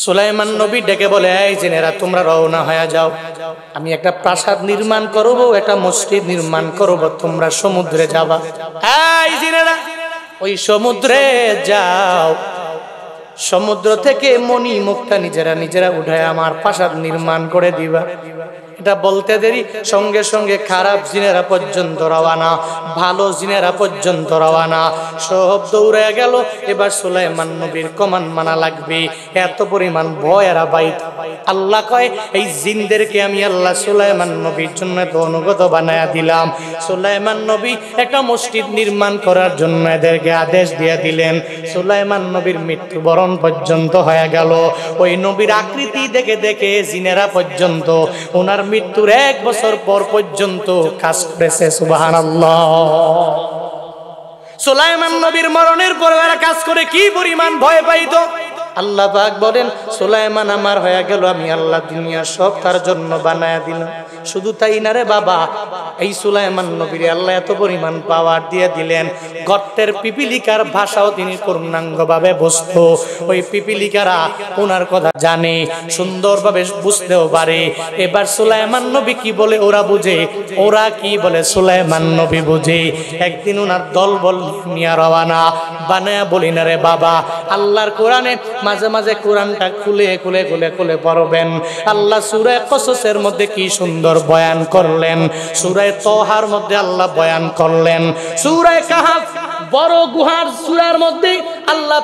সুলাইমান নবী ডেকে বলে এই জেনেরা তোমরা রওনা হয়ে যাও আমি একটা প্রাসাদ নির্মাণ করব একটা মসজিদ নির্মাণ করব তোমরা সমুদ্রে যাবা এই জেনেরা ওই সমুদ্রে যাও সমুদ্র থেকে মনি মুক্তা নিজেরা নিজেরা উঠায় আমার প্রাসাদ নির্মাণ করে দিবা এটা বলতে দেরি সঙ্গে সঙ্গে খারাপ জিনেরা পর্যন্ত রওয়ানা ভালো জিনেরা পর্যন্ত রওয়ানা সব দৌড়ে গেল এবার সুলাইমান নবীর কমান মানা লাগবে এত পরিমাণ ভয় এরা বাইত আল্লাহ কয় এই জিনদেরকে আমি আল্লাহ সুলাইমান নবীর জন্য এত অনুগত বানায়া দিলাম সুলাইমান নবী একটা মসজিদ নির্মাণ করার জন্য এদেরকে আদেশ দিয়ে দিলেন সুলাইমান নবীর মৃত্যুবরণ পর্যন্ত হয়ে গেল ওই নবীর আকৃতি দেখে দেখে জিনেরা পর্যন্ত ওনার মৃত্যুর এক বছর পর পর্যন্ত কাজ করেছে সুবাহান সোলাইমান নবীর মরণের পর এরা কাজ করে কি পরিমাণ ভয় পাইত আল্লাহ বলেন সোলাইমান আমার হয়ে গেল আমি আল্লাহ দুনিয়া সব তার জন্য বানায় দিলাম শুধু তাই না রে বাবা এই সুলাইমান নবীর আল্লাহ এত পরিমাণ পাওয়ার দিয়ে দিলেন গর্তের পিপিলিকার ভাষাও তিনি পূর্ণাঙ্গ ভাবে বুঝত ওই পিপিলিকারা ওনার কথা জানে সুন্দরভাবে বুঝতেও পারে এবার সুলাইমান নবী কি বলে ওরা বুঝে ওরা কি বলে সুলাইমান নবী বুঝে একদিন ওনার দল বল নিয়া রওয়ানা বানায়া বলি না রে বাবা আল্লাহর কোরআনে মাঝে মাঝে কোরআনটা খুলে খুলে খুলে খুলে পড়বেন আল্লাহ সুরে কসসের মধ্যে কি সুন্দর সুন্দর বয়ান করলেন সুরায় তোহার মধ্যে আল্লাহ বয়ান করলেন সুরায় কাহাফ বড় গুহার সুরার মধ্যে আল্লাহ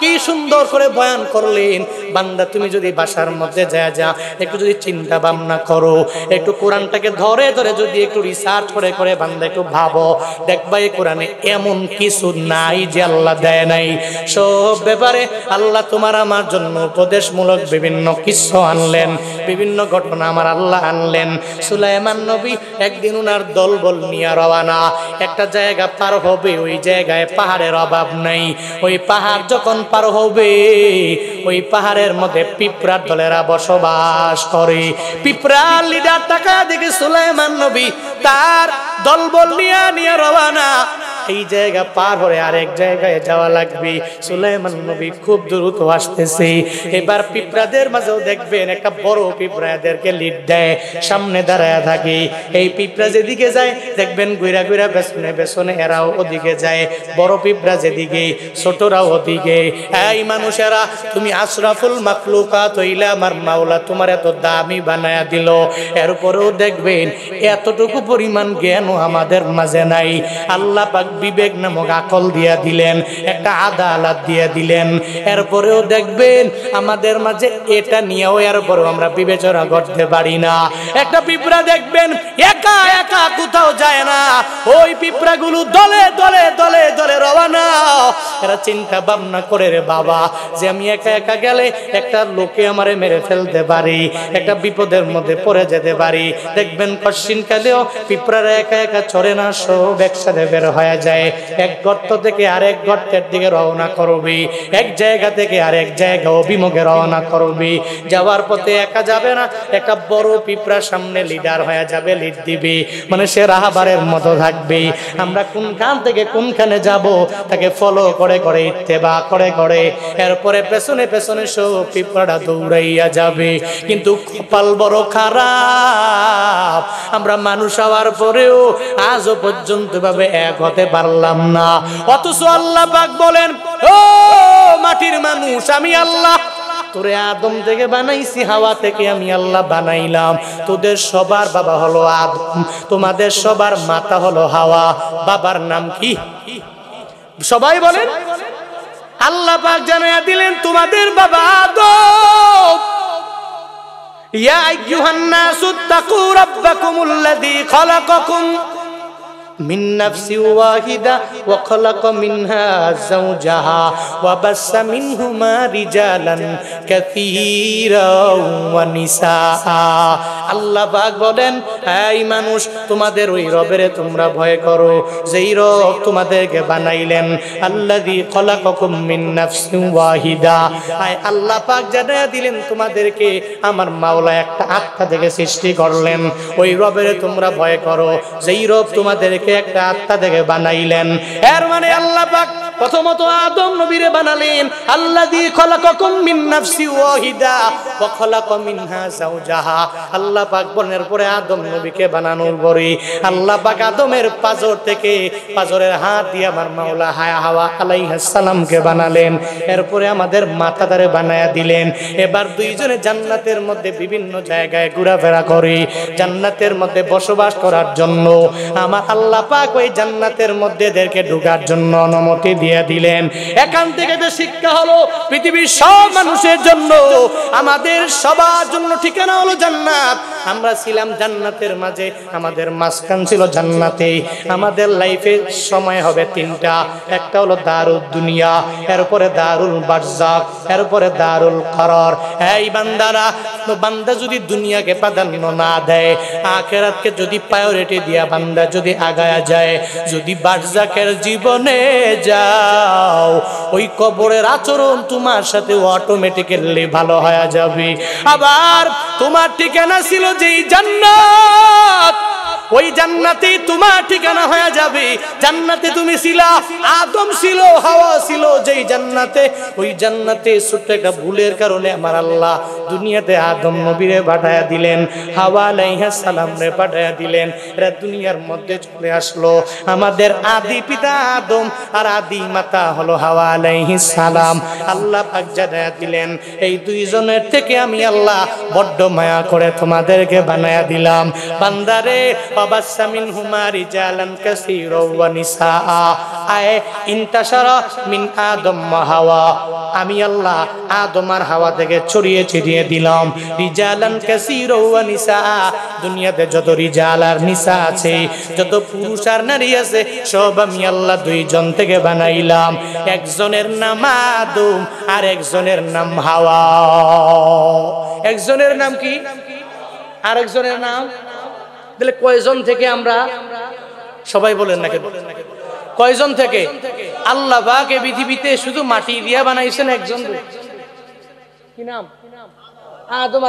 কি সুন্দর করে বয়ান করলেন বান্দা তুমি যদি বাসার মধ্যে যা যা একটু যদি চিন্তা ভাবনা করো একটু কোরআনটাকে ধরে ধরে যদি একটু রিসার্চ করে করে বান্দা একটু ভাবো দেখবা এই কোরআনে এমন কিছু নাই যে আল্লাহ দেয় নাই সব ব্যাপারে আল্লাহ তোমার আমার জন্য উপদেশমূলক বিভিন্ন কিছু আনলেন বিভিন্ন ঘটনা আমার আল্লাহ আনলেন সুলাইমান নবী একদিন উনার দল বল নিয়ে রওয়ানা একটা জায়গা পার হবে ওই জায়গায় পাহাড়ের অভাব নাই ওই পাহাড় যখন পার হবে ওই পাহাড়ের মধ্যে পিঁপড়ার দলেরা বসবাস করে পিঁপড়ার লিডার টাকা দেখে সুলাইমান নবী তার দলবল নিয়ে নিয়ে রবানা এই জায়গা পার হয়ে আরেক জায়গায় যাওয়া লাগবে সুলাইমান নবী খুব দ্রুত আসতেছে এবার পিঁপড়াদের মাঝেও দেখবেন একটা বড় পিঁপড়া লিড দেয় সামনে দাঁড়ায় থাকে এই পিঁপড়া যেদিকে যায় দেখবেন গুইরা গুইরা বেসনে বেসনে এরাও ওদিকে যায় বড় পিঁপড়া যেদিকে ছোটরাও ওদিকে এই মানুষেরা তুমি আশরাফুল মাকলুকা হইলে আমার মাওলা তোমার এত দামি বানায়া দিল এর উপরেও দেখবেন এতটুকু পরিমাণ জ্ঞানও আমাদের মাঝে নাই আল্লাহ পাক বিবেক নামক আকল দিয়া দিলেন একটা আদালত দিয়া দিলেন এরপরেও দেখবেন আমাদের মাঝে এটা নিয়েও এরপরেও আমরা বিবেচনা করতে পারি না একটা পিঁপড়া দেখবেন একা একা কোথাও যায় না ওই পিঁপড়া গুলো দলে দলে দলে দলে রওনা এরা চিন্তা ভাবনা করে রে বাবা যে আমি একা একা গেলে একটা লোকে আমারে মেরে ফেলতে পারি একটা বিপদের মধ্যে পড়ে যেতে পারি দেখবেন কশ্চিনকালেও পিঁপড়ারা একা একা চড়ে না সব একসাথে বের হয়ে যায় এক গর্ত থেকে আরেক গর্তের দিকে রওনা করবি এক জায়গা থেকে আরেক জায়গা অভিমুখে রওনা করবি যাওয়ার পথে একা যাবে না একটা বড় পিঁপড়া সামনে লিডার হয়ে যাবে লিড দিবি মানে সে রাহাবারের মতো থাকবি আমরা কোনখান থেকে কোনখানে যাব তাকে ফলো করে করে বা করে করে এরপরে পেছনে পেছনে সব পিঁপড়াটা দৌড়াইয়া যাবে কিন্তু কপাল বড় খারাপ আমরা মানুষ হওয়ার পরেও আজও পর্যন্ত ভাবে এক হতে পারলাম না অথচ আল্লাহ পাক বলেন ও মাটির মানুষ আমি আল্লাহ তোরে আদম থেকে বানাইছি হাওয়া থেকে আমি আল্লাহ বানাইলাম তোদের সবার বাবা হলো আদম তোমাদের সবার মাতা হলো হাওয়া বাবার নাম কি সবাই বলেন আল্লাহ পাক জানাইয়া দিলেন তোমাদের বাবা আদম ইয়া আইয়ুহান নাসু তাকু রাব্বাকুমুল্লাযী খালাকাকুম من نفس واحدة وخلق منها زوجها وبس منهما رجالا كثيرا ونساء আল্লাহ পাক বলেন এই মানুষ তোমাদের ওই রবেরে তোমরা ভয় করো যেই রব তোমাদেরকে বানাইলেন আল্লাযী খলাকাকুম মিন নাফসিন ওয়াহিদা আয় আল্লাহ পাক জানায়া দিলেন তোমাদেরকে আমার মাওলা একটা আত্মা থেকে সৃষ্টি করলেন ওই রবেরে তোমরা ভয় করো যেই রব তোমাদের থেকে একটা আত্মা থেকে বানাইলেন এর মানে আল্লাহ পাক প্রথমত আদম নবীরে বানালেন আল্লাহ দি খলাকুম মিন নাফসি ওয়াহিদা ওয়া খলাক মিনহা যাওজাহা আল্লাহ পাক বনের পরে আদম নবীকে বানানোর পরে আল্লাহ পাক আদমের পাজর থেকে পাজরের হাত দিয়ে আমার মাওলা হায়া হাওয়া আলাই সালামকে বানালেন এরপরে আমাদের মাথা মাথাদারে বানায়া দিলেন এবার দুইজনে জান্নাতের মধ্যে বিভিন্ন জায়গায় ঘোরাফেরা করে জান্নাতের মধ্যে বসবাস করার জন্য আমার আল্লাহ পাক ওই জান্নাতের মধ্যে এদেরকে ঢোকার জন্য অনুমতি দিয়ে দিয়ে দিলেন এখান থেকে যে শিক্ষা হলো পৃথিবীর সব মানুষের জন্য আমাদের সবার জন্য ঠিকানা হলো জান্নাত আমরা ছিলাম জান্নাতের মাঝে আমাদের মাঝখান ছিল জান্নাতে আমাদের লাইফে সময় হবে তিনটা একটা হলো দারুল দুনিয়া এরপরে দারুল বারজাক এরপরে দারুল করার এই বান্দারা বান্দা যদি দুনিয়াকে প্রাধান্য না দেয় আখেরাতকে যদি প্রায়োরিটি দিয়া বান্দা যদি আগায়া যায় যদি বাজাকের জীবনে যাও ওই কবরের আচরণ তোমার সাথে অটোমেটিক্যালি ভালো হয়ে যাবে আবার তোমার ঠিকানা ছিল যেই জান্নাত ওই জান্নাতে তোমার ঠিকানা হয়ে যাবে জান্নাতে তুমি ছিলা আদম ছিল হাওয়া ছিল যেই জান্নাতে ওই জান্নাতে ছোট্ট একটা ভুলের কারণে আমার আল্লাহ দুনিয়াতে আদম নবীরে পাঠায়া দিলেন হাওয়া আলাইহা সালামরে রে পাঠায়া দিলেন এরা দুনিয়ার মধ্যে চলে আসলো আমাদের আদি পিতা আদম আর আদি মাতা হলো হাওয়া আলাইহি সালাম আল্লাহ পাক জানায়া দিলেন এই দুইজনের থেকে আমি আল্লাহ বড্ড মায়া করে তোমাদেরকে বানায়া দিলাম বান্দারে وبس منهما رجالا كثيرا ونساء أي انتشر من آدم وهوى আমি আল্লাহ আদম আর হাওয়া থেকে ছড়িয়ে ছিড়িয়ে দিলাম রিজালান কাসীরা ওয়া নিসা দুনিয়াতে যত রিজাল আর নিসা আছে যত পুরুষ আর নারী আছে সব আমি আল্লাহ দুইজন থেকে বানাইলাম একজনের নাম আদম আর একজনের নাম হাওয়া একজনের নাম কি আরেকজনের নাম তাহলে কয়জন থেকে আমরা সবাই বলেন না কেন কয়জন থেকে আল্লাহ বাকে পৃথিবীতে শুধু মাটি দিয়া বানাইছেন একজন কি নাম আদম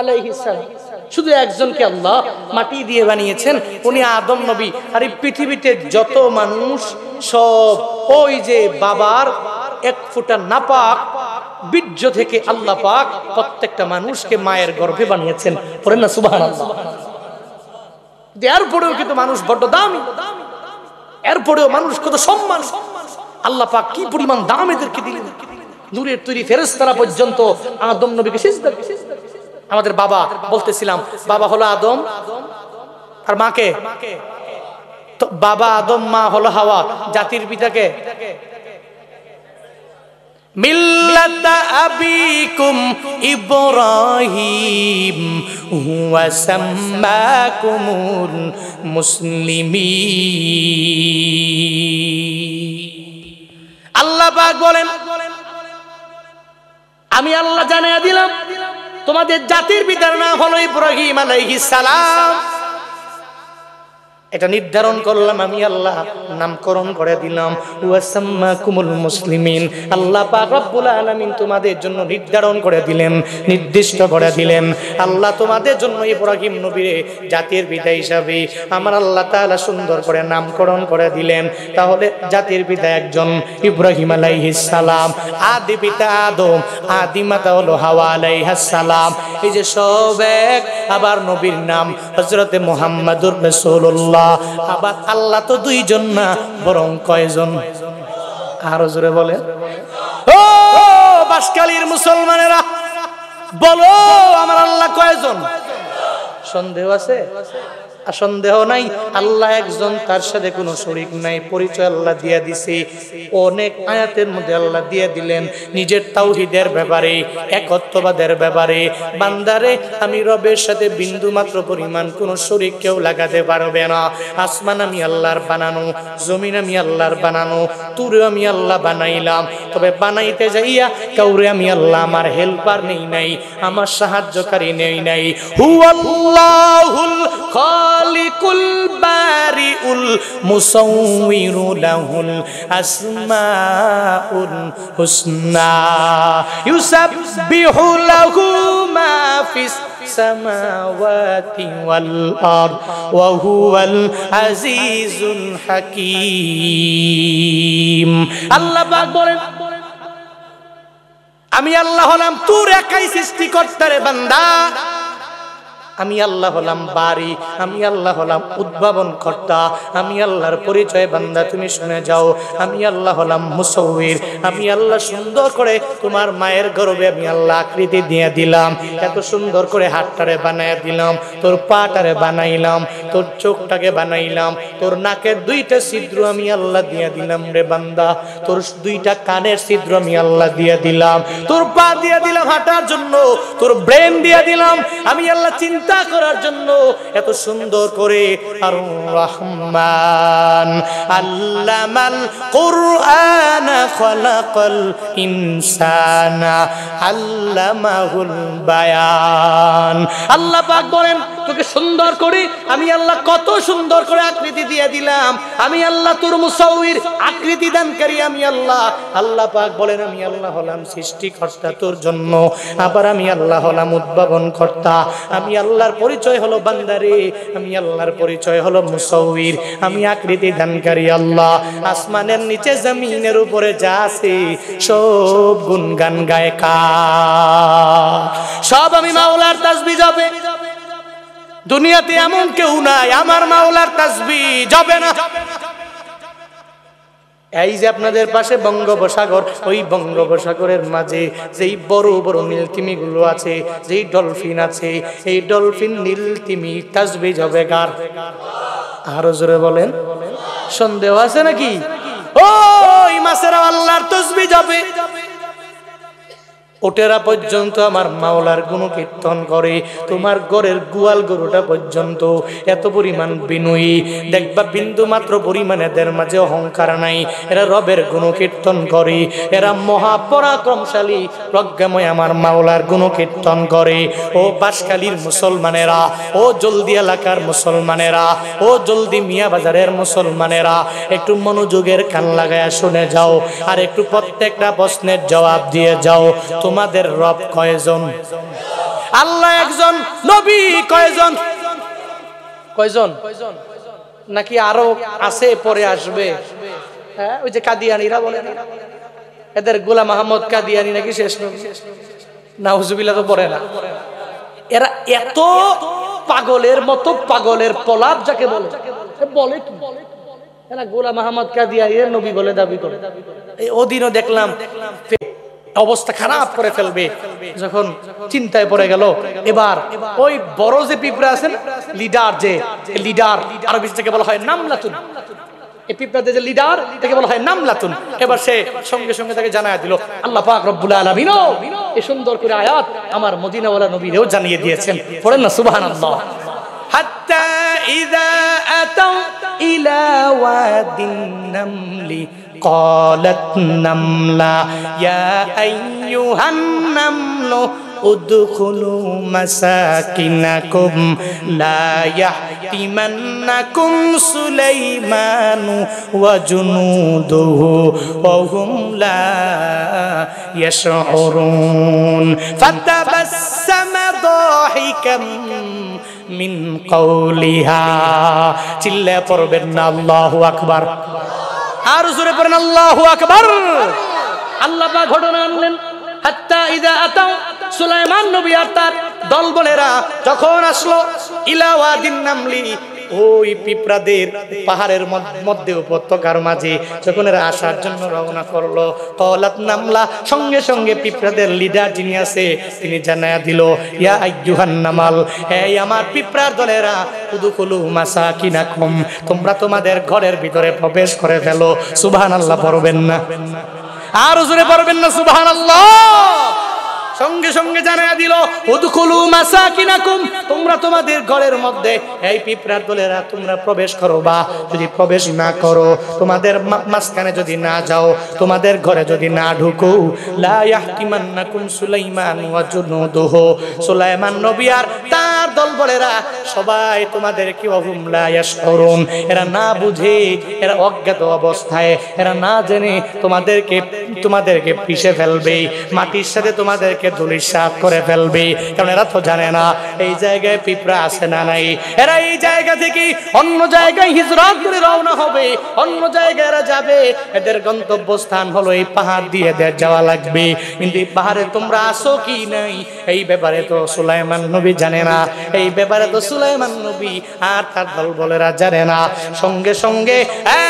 শুধু একজনকে আল্লাহ মাটি দিয়ে বানিয়েছেন উনি আদম নবী আর এই পৃথিবীতে যত মানুষ সব ওই যে বাবার এক ফুটা নাপাক বীর্য থেকে আল্লাহ পাক প্রত্যেকটা মানুষকে মায়ের গর্ভে বানিয়েছেন পড়েন না সুবহানাল্লাহ এরপরেও কিন্তু মানুষ বড্ড দামি এরপরেও মানুষ কত সম্মান আল্লাহ পাক কি পরিমাণ দাম এদেরকে দিলেন নূরের তৈরি ফেরেস্তারা পর্যন্ত আদম নবীকে সিজদা আমাদের বাবা বলতেছিলাম বাবা হলো আদম আর মাকে বাবা আদম মা হলো হাওয়া জাতির পিতাকে ملة أبيكم إبراهيم هو سماكم المسلمين আল্লাহ পাক বলেন আমি আল্লাহ জানিয়ে দিলাম তোমাদের জাতির পিতার নাম হলো ইব্রাহিম আলাইহিস সালাম এটা নির্ধারণ করলাম আমি আল্লাহ নামকরণ করে দিলাম ওয়াসাম্মা কুমুল মুসলিমিন আল্লাহ পাক রব্বুল আলামিন তোমাদের জন্য নির্ধারণ করে দিলেন নির্দিষ্ট করে দিলেন আল্লাহ তোমাদের জন্য ইব্রাহিম নবীরে জাতির পিতা হিসাবে আমার আল্লাহ তাআলা সুন্দর করে নামকরণ করে দিলেন তাহলে জাতির পিতা একজন ইব্রাহিম আলাইহিস সালাম আদি পিতা আদম আদি মাতা হলো হাওয়া আলাইহাস সালাম এই যে সব এক আবার নবীর নাম হযরতে মুহাম্মাদুর রাসূলুল্লাহ আবার আল্লাহ তো দুইজন না বরং কয়জন আরো জোরে বলে ও বাসকালীর মুসলমানেরা বলো আমার আল্লাহ কয়জন সন্দেহ আছে সন্দেহ নাই আল্লাহ একজন তার সাথে কোনো শরিক নাই পরিচয় আল্লাহ দিয়া দিছে অনেক আয়াতের মধ্যে আল্লাহ দিয়া দিলেন নিজের তাওহিদের ব্যাপারে একত্ববাদের ব্যাপারে বান্দারে আমি রবের সাথে বিন্দু মাত্র পরিমাণ কোনো শরিক কেউ লাগাতে পারবে না আসমান আমি আল্লাহর বানানো জমিন আমি আল্লাহর বানানো তুরে আমি আল্লাহ বানাইলাম তবে বানাইতে যাইয়া কাউরে আমি আল্লাহ আমার হেল্পার নেই নাই আমার সাহায্যকারী নেই নাই হু আল্লাহুল খালিকুল বারিউল মুসাউইরু লাহুল আসমাউল হুসনা ইউসাব্বিহু লাহু মা ফিস السماوات والأرض وهو العزيز আল্লাহ الله বলেন আমি আল্লাহ হলাম তোর একাই সৃষ্টিকর্তারে বান্দা আমি আল্লাহ হলাম বাড়ি আমি আল্লাহ হলাম উদ্ভাবন কর্তা আমি আল্লাহর পরিচয় বান্দা তুমি শুনে যাও আমি আল্লাহ হলাম মুসৌর আমি আল্লাহ সুন্দর করে তোমার মায়ের গর্বে আমি আল্লাহ আকৃতি দিয়ে দিলাম এত সুন্দর করে হাতটারে বানায় দিলাম তোর পাটারে বানাইলাম তোর চোখটাকে বানাইলাম তোর নাকের দুইটা ছিদ্র আমি আল্লাহ দিয়ে দিলাম রে বান্দা তোর দুইটা কানের ছিদ্র আমি আল্লাহ দিয়ে দিলাম তোর পা দিয়ে দিলাম হাঁটার জন্য তোর ব্রেন দিয়ে দিলাম আমি আল্লাহ চিন্তা চিন্তা করার জন্য এত সুন্দর করে আর রহমান আল্লামাল কোরআন খলাকল ইনসানা আল্লামাহুল বায়ান আল্লাহ পাক বলেন তোকে সুন্দর করে আমি আল্লাহ কত সুন্দর করে আকৃতি দিয়ে দিলাম আমি আল্লাহ তোর মুসাউর আকৃতি দানকারী আমি আল্লাহ আল্লাহ পাক বলেন আমি আল্লাহ হলাম সৃষ্টিকর্তা তোর জন্য আবার আমি আল্লাহ হলাম উদ্ভাবন কর্তা আমি আল্লাহর পরিচয় হলো বান্দারে আমি আল্লাহর পরিচয় হলো মুসাউর আমি আকৃতি দানকারী আল্লাহ আসমানের নিচে জমিনের উপরে যা আছে সব গায় গায়কা সব আমি মাওলার তাসবি যাবে দুনিয়াতে এমন কেউ নাই আমার মাওলার তাসবি যাবে না এই যে আপনাদের পাশে বঙ্গোপসাগর ওই বঙ্গোপসাগরের মাঝে যেই বড় বড় নীলতিমিগুলো আছে যেই ডলফিন আছে এই ডলফিন নীলতিমি তাসবি যাবে গার আরো জোরে বলেন সন্দেহ আছে নাকি ও মাছেরা আল্লাহর তসবি যাবে ওটেরা পর্যন্ত আমার মাওলার গুণ কীর্তন করে তোমার গড়ের গুয়াল গরুটা পর্যন্ত এত পরিমাণ বিনয়ী দেখবা বিন্দু মাত্র পরিমাণে এদের মাঝে অহংকার নাই এরা রবের গুণ কীর্তন করে এরা মহাপরাক্রমশালী প্রজ্ঞাময় আমার মাওলার গুণ কীর্তন করে ও বাসকালীর মুসলমানেরা ও জলদি এলাকার মুসলমানেরা ও জলদি মিয়া বাজারের মুসলমানেরা একটু মনোযোগের কান লাগায় শুনে যাও আর একটু প্রত্যেকটা প্রশ্নের জবাব দিয়ে যাও তোমার তোমাদের রব কয়জন আল্লাহ একজন নবী কয়জন কয়জন নাকি আরো আছে পরে আসবে হ্যাঁ ওই যে কাদিয়ানিরা বলে এদের গোলাম আহমদ কাদিয়ানি নাকি শেষ নবী নাউজুবিল্লা তো পড়ে না এরা এত পাগলের মতো পাগলের পলাপ যাকে বলে বলে কি গোলাম আহমদ কাদিয়ানি নবী বলে দাবি করে এই অধীনও দেখলাম অবস্থা খারাপ করে ফেলবে যখন চিন্তায় পড়ে গেল এবার ওই বড় যে পিঁপড়া আছেন লিডার যে লিডার আরবি থেকে বলা হয় নাম এই সে সঙ্গে সঙ্গে তাকে জানায় সুন্দর করে আয়াত আমার মদিনাওয়ালা নবীরেও জানিয়ে দিয়েছেন পড়েন না قالت نملة يا أيها النمل ادخلوا مساكنكم لا يحتمنكم سليمان وجنوده وهم لا يشعرون فتبسم ضاحكا من قولها تلا قربنا الله أكبر আর জোরে পড়েন আল্লাহ আকবর আল্লাহ ঘটনা আনলেন হাত্তা ইদা আতা সুলাইমান নবী আর তার দলবলেরা যখন আসলো ইলাওয়াদিন নামলি ওই পিপড়াদের পাহাড়ের মধ্যে উপত্যকার মাঝে যখন এরা আসার জন্য রওনা করলো কলাত নামলা সঙ্গে সঙ্গে পিপড়াদের লিডার যিনি আছে তিনি জানায়া দিল ইয়া আইজুহান নামাল হ্যাঁ আমার পিপড়ার দলেরা উদুকুলু মাসা কিনা খুম তোমরা তোমাদের ঘরের ভিতরে প্রবেশ করে ফেলো সুবাহ আল্লাহ পড়বেন না আর জোরে পারবেন না সুবাহ আল্লাহ সঙ্গে সঙ্গে জানাইয়া দিল উদখুলু মাসাকিনাকুম তোমরা তোমাদের ঘরের মধ্যে এই পিঁপড়ার দলেরা তোমরা প্রবেশ করো বা যদি প্রবেশ না করো তোমাদের মাঝখানে যদি না যাও তোমাদের ঘরে যদি না ঢুকো সবাই না বুঝে এরা অজ্ঞাত অবস্থায় এরা না জেনে তোমাদেরকে তোমাদেরকে পিষে ফেলবে মাটির সাথে তোমাদেরকে তোমাকে ধুলিস করে ফেলবে কারণ এরা তো জানে না এই জায়গায় পিঁপড়া আসে না নাই এরাই জায়গা থেকে অন্য জায়গায় হিজরত করে রওনা হবে অন্য জায়গায় এরা যাবে এদের গন্তব্যস্থান হলো এই পাহাড় দিয়ে এদের যাওয়া লাগবে কিন্তু এই পাহাড়ে তোমরা আসো কি নাই এই ব্যাপারে তো সুলাইমান নবী জানে না এই ব্যাপারে তো সুলাইমান নবী আর তার দল বলেরা জানে না সঙ্গে সঙ্গে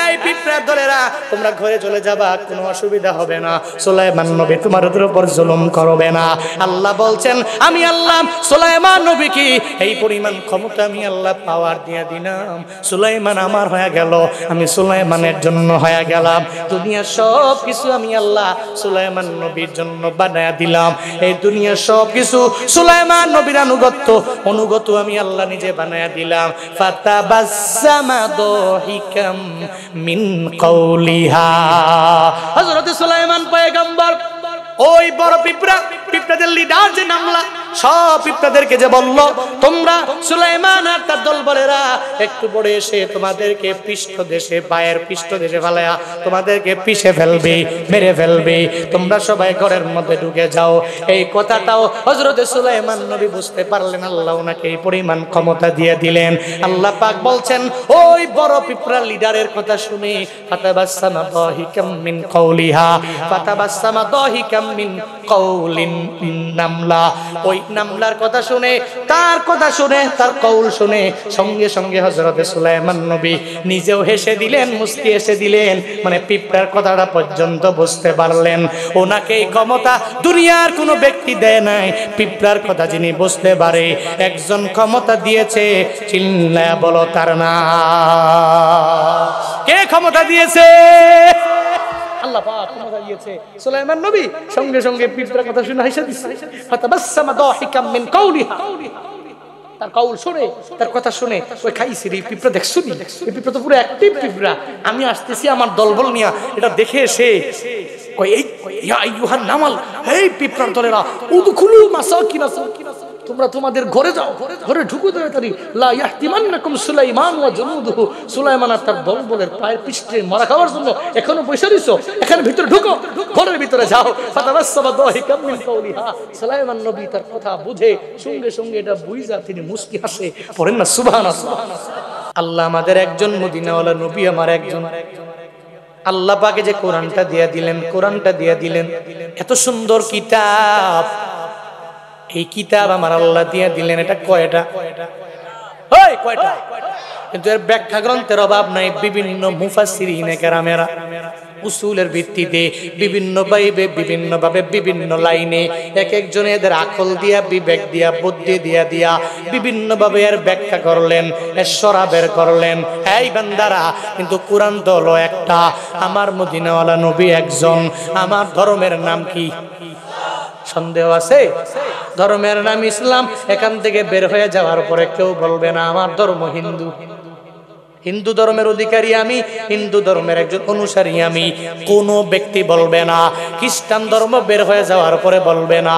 এই পিঁপড়ার দলেরা তোমরা ঘরে চলে যাবা কোনো অসুবিধা হবে না সুলাইমান নবী তোমার উপর জুলুম করবে না আল্লাহ বলছেন আমি আল্লাহ সুলাইমান নবী কি এই পরিমাণ ক্ষমতা আমি আল্লাহ পাওয়া পাওয়ার দিয়া দিলাম সুলাইমান আমার হয়ে গেল আমি সুলাইমানের জন্য হয়ে গেলাম দুনিয়া সব কিছু আমি আল্লাহ সুলাইমান নবীর জন্য বানায়া দিলাম এই দুনিয়া সব কিছু সুলাইমান নবীর অনুগত্য অনুগত আমি আল্লাহ নিজে বানায়া দিলাম ফাতাবাসসামা দহিকাম মিন কওলিহা হযরত সুলাইমান পয়গম্বর ওই বড় পিপড়া পিপড়াদের লিডার যে নামলা সব পিপড়াদেরকে যে বলল তোমরা সুলাইমান আর তার দলবলেরা একটু বড় এসে তোমাদেরকে পৃষ্ঠ দেশে পায়ের পৃষ্ঠ দেশে ফেলায়া তোমাদেরকে পিষে ফেলবে মেরে ফেলবে তোমরা সবাই ঘরের মধ্যে ঢুকে যাও এই কথাটাও হজরত সুলাইমান নবী বুঝতে পারলেন আল্লাহ ওনাকে এই পরিমাণ ক্ষমতা দিয়ে দিলেন আল্লাহ পাক বলছেন ওই বড় পিপড়া লিডারের কথা শুনে ফাতাবাসামা দহিকাম মিন কওলিহা ফাতাবাসামা দহিকাম নিজেও হেসে দিলেন মুস্তি দিলেন মানে কথাটা পর্যন্ত বুঝতে পারলেন ওনাকে এই ক্ষমতা দুনিয়ার কোনো ব্যক্তি দেয় নাই পিঁপড়ার কথা যিনি বুঝতে পারে একজন ক্ষমতা দিয়েছে চিল্লা বলো তার না কে ক্ষমতা দিয়েছে আল্লাহ পাক দিয়েছে সুলাইমান নবী সঙ্গে সঙ্গে কথা শুনে ফাতাবাসসামা দাহিকাম মিন কাউলিহা তার কথা শুনে খাইছি রে দেখছো আমি আসতেছি আমার বল নিয়া এটা দেখে এসে কই এই ইয়া আইয়ুহান নামাল এই পিঁপড়ার দলেরা তোমরা তোমাদের ঘরে যাও ঘরে ঢুকু তাড়াতাড়ি লাহতিমান্নাকুম সুলাইমান ওয়া জুনুদুহু সুলাইমান আর তার দলবলের পায়ের পিষ্টে মারা খাওয়ার জন্য এখনো পয়সা দিছো এখানে ভিতরে ঢুকো ঘরের ভিতরে যাও মিন কাউলিহা সুলাইমান নবী তার কথা বুঝে সঙ্গে সঙ্গে এটা বুঝা তিনি মুস্কি হাসে পড়েন না সুবহানাল্লাহ আল্লাহ আমাদের একজন মদিনাওয়ালা নবী আমার একজন আল্লাহ পাকে যে কোরআনটা দিয়া দিলেন কোরআনটা দিয়া দিলেন এত সুন্দর কিতাব এই কিতাব আমার আল্লাহ দিয়ে দিলেন এটা কয়টা কয়টা কিন্তু এর ব্যাখ্যা গ্রন্থের অভাব নাই বিভিন্ন মুফাসিরিনে কেরামেরা উসুলের ভিত্তিতে বিভিন্ন বাইবে বিভিন্নভাবে বিভিন্ন লাইনে এক একজনে এদের আকল দিয়া বিবেক দিয়া বুদ্ধি দিয়া দিয়া বিভিন্নভাবে এর ব্যাখ্যা করলেন সরা বের করলেন এই বান্দারা কিন্তু কোরআন দল একটা আমার মদিনাওয়ালা নবী একজন আমার ধর্মের নাম কি সন্দেহ আছে ধর্মের নাম ইসলাম এখান থেকে বের হয়ে যাওয়ার পরে কেউ বলবে না আমার ধর্ম হিন্দু হিন্দু ধর্মের অধিকারী আমি হিন্দু ধর্মের একজন অনুসারী আমি কোনো ব্যক্তি বলবে না খ্রিস্টান ধর্ম বের হয়ে যাওয়ার পরে বলবে না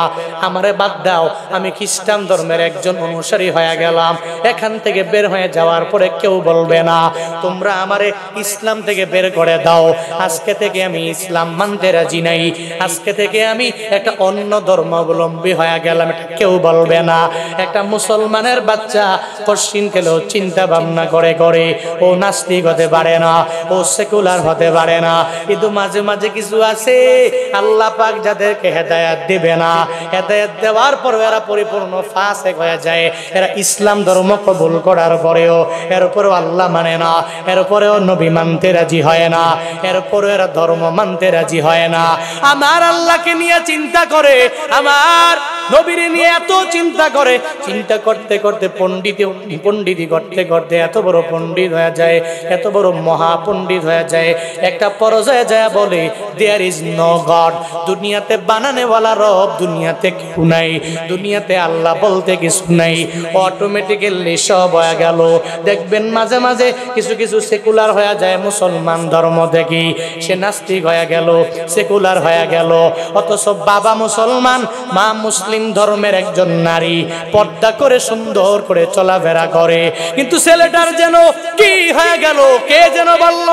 আমারে বাদ দাও আমি খ্রিস্টান ধর্মের একজন অনুসারী হয়ে গেলাম এখান থেকে বের হয়ে যাওয়ার পরে কেউ বলবে না তোমরা আমারে ইসলাম থেকে বের করে দাও আজকে থেকে আমি ইসলাম মানতে রাজি নাই আজকে থেকে আমি একটা অন্য ধর্মাবলম্বী হয়ে গেলাম এটা কেউ বলবে না একটা মুসলমানের বাচ্চা কশ্চিন খেলেও চিন্তা ভাবনা করে করে ও নাস্তিক হতে পারে না ও সেকুলার হতে পারে না কিন্তু মাঝে মাঝে কিছু আছে আল্লাহ পাক যাদেরকে হেদায়াত দিবে না হেদায়াত দেওয়ার পর এরা পরিপূর্ণ ফাঁসে হয়ে যায় এরা ইসলাম ধর্ম কবুল করার পরেও এর উপরেও আল্লাহ মানে না এর উপরেও নবী মানতে রাজি হয় না এর উপরেও এরা ধর্ম মানতে রাজি হয় না আমার আল্লাহকে নিয়ে চিন্তা করে আমার নবীর নিয়ে এত চিন্তা করে চিন্তা করতে করতে পণ্ডিত পণ্ডিত করতে করতে এত বড় পণ্ডিত হয়ে যায় এত বড় মহাপণ্ডিত হয়ে যায় একটা পর্যায়ে যায় বলে দেয়ার ইজ নো গড দুনিয়াতে বানানেওয়ালা রব দুনিয়াতে কেউ নাই দুনিয়াতে আল্লাহ বলতে কিছু নাই অটোমেটিক্যালি সব হয়ে গেল দেখবেন মাঝে মাঝে কিছু কিছু সেকুলার হয়ে যায় মুসলমান ধর্ম দেখি সে নাস্তিক হয়ে গেল সেকুলার হয়ে গেল অথচ বাবা মুসলমান মা মুসলিম মুসলিম ধর্মের একজন নারী পর্দা করে সুন্দর করে চলাফেরা করে কিন্তু ছেলেটার যেন কি হয়ে গেল কে যেন বলল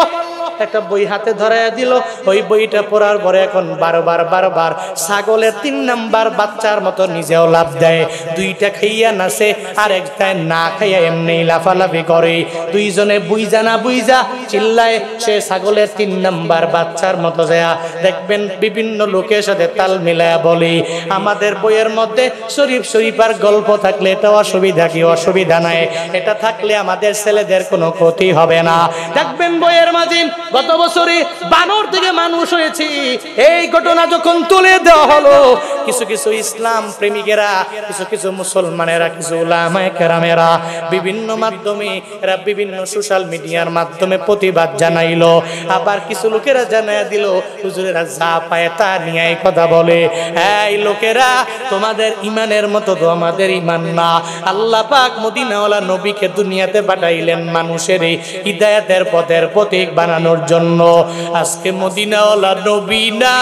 একটা বই হাতে ধরাইয়া দিল ওই বইটা পড়ার পরে এখন বারবার বারবার ছাগলের তিন নাম্বার বাচ্চার মতো নিজেও লাভ দেয় দুইটা খাইয়া নাচে আর একটায় না খাইয়া এমনি লাফালাফি করে দুইজনে বুইজা না বুইজা চিল্লায় সে ছাগলের তিন নাম্বার বাচ্চার মতো যায় দেখবেন বিভিন্ন লোকের সাথে তাল মিলায়া বলি আমাদের বইয়ের মধ্যে শরীফ শরীফার গল্প থাকলে এটা অসুবিধা কি অসুবিধা নাই এটা থাকলে আমাদের ছেলেদের কোনো ক্ষতি হবে না দেখবেন বইয়ের মাঝে গত বছরে বানর থেকে মানুষ হয়েছি এই ঘটনা যখন তুলে দেওয়া হলো কিছু কিছু ইসলাম প্রেমিকেরা কিছু কিছু মুসলমানেরা কিছু ওলামায় বিভিন্ন মাধ্যমে এরা বিভিন্ন সোশ্যাল মিডিয়ার মাধ্যমে প্রতিবাদ জানাইলো আবার কিছু লোকেরা জানাই দিল হুজুরেরা যা পায় তা নিয়ে কথা বলে এই লোকেরা তোমাদের ইমানের মতো তো আমাদের ইমান না আল্লাহ পাক মদিনাওয়ালা নবীকে দুনিয়াতে পাঠাইলেন মানুষের হৃদায়তের পথের প্রতীক বানানোর জন্য আজকে মদিনাওয়ালা নবী না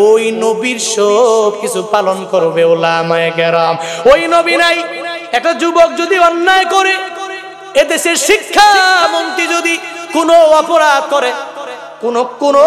ও ওই নবীর সব কিছু পালন করবে ওলামায় গেরাম ওই নবী নাই একটা যুবক যদি অন্যায় করে এদেশের মন্ত্রী যদি কোনো অপরাধ করে কোনো কোনো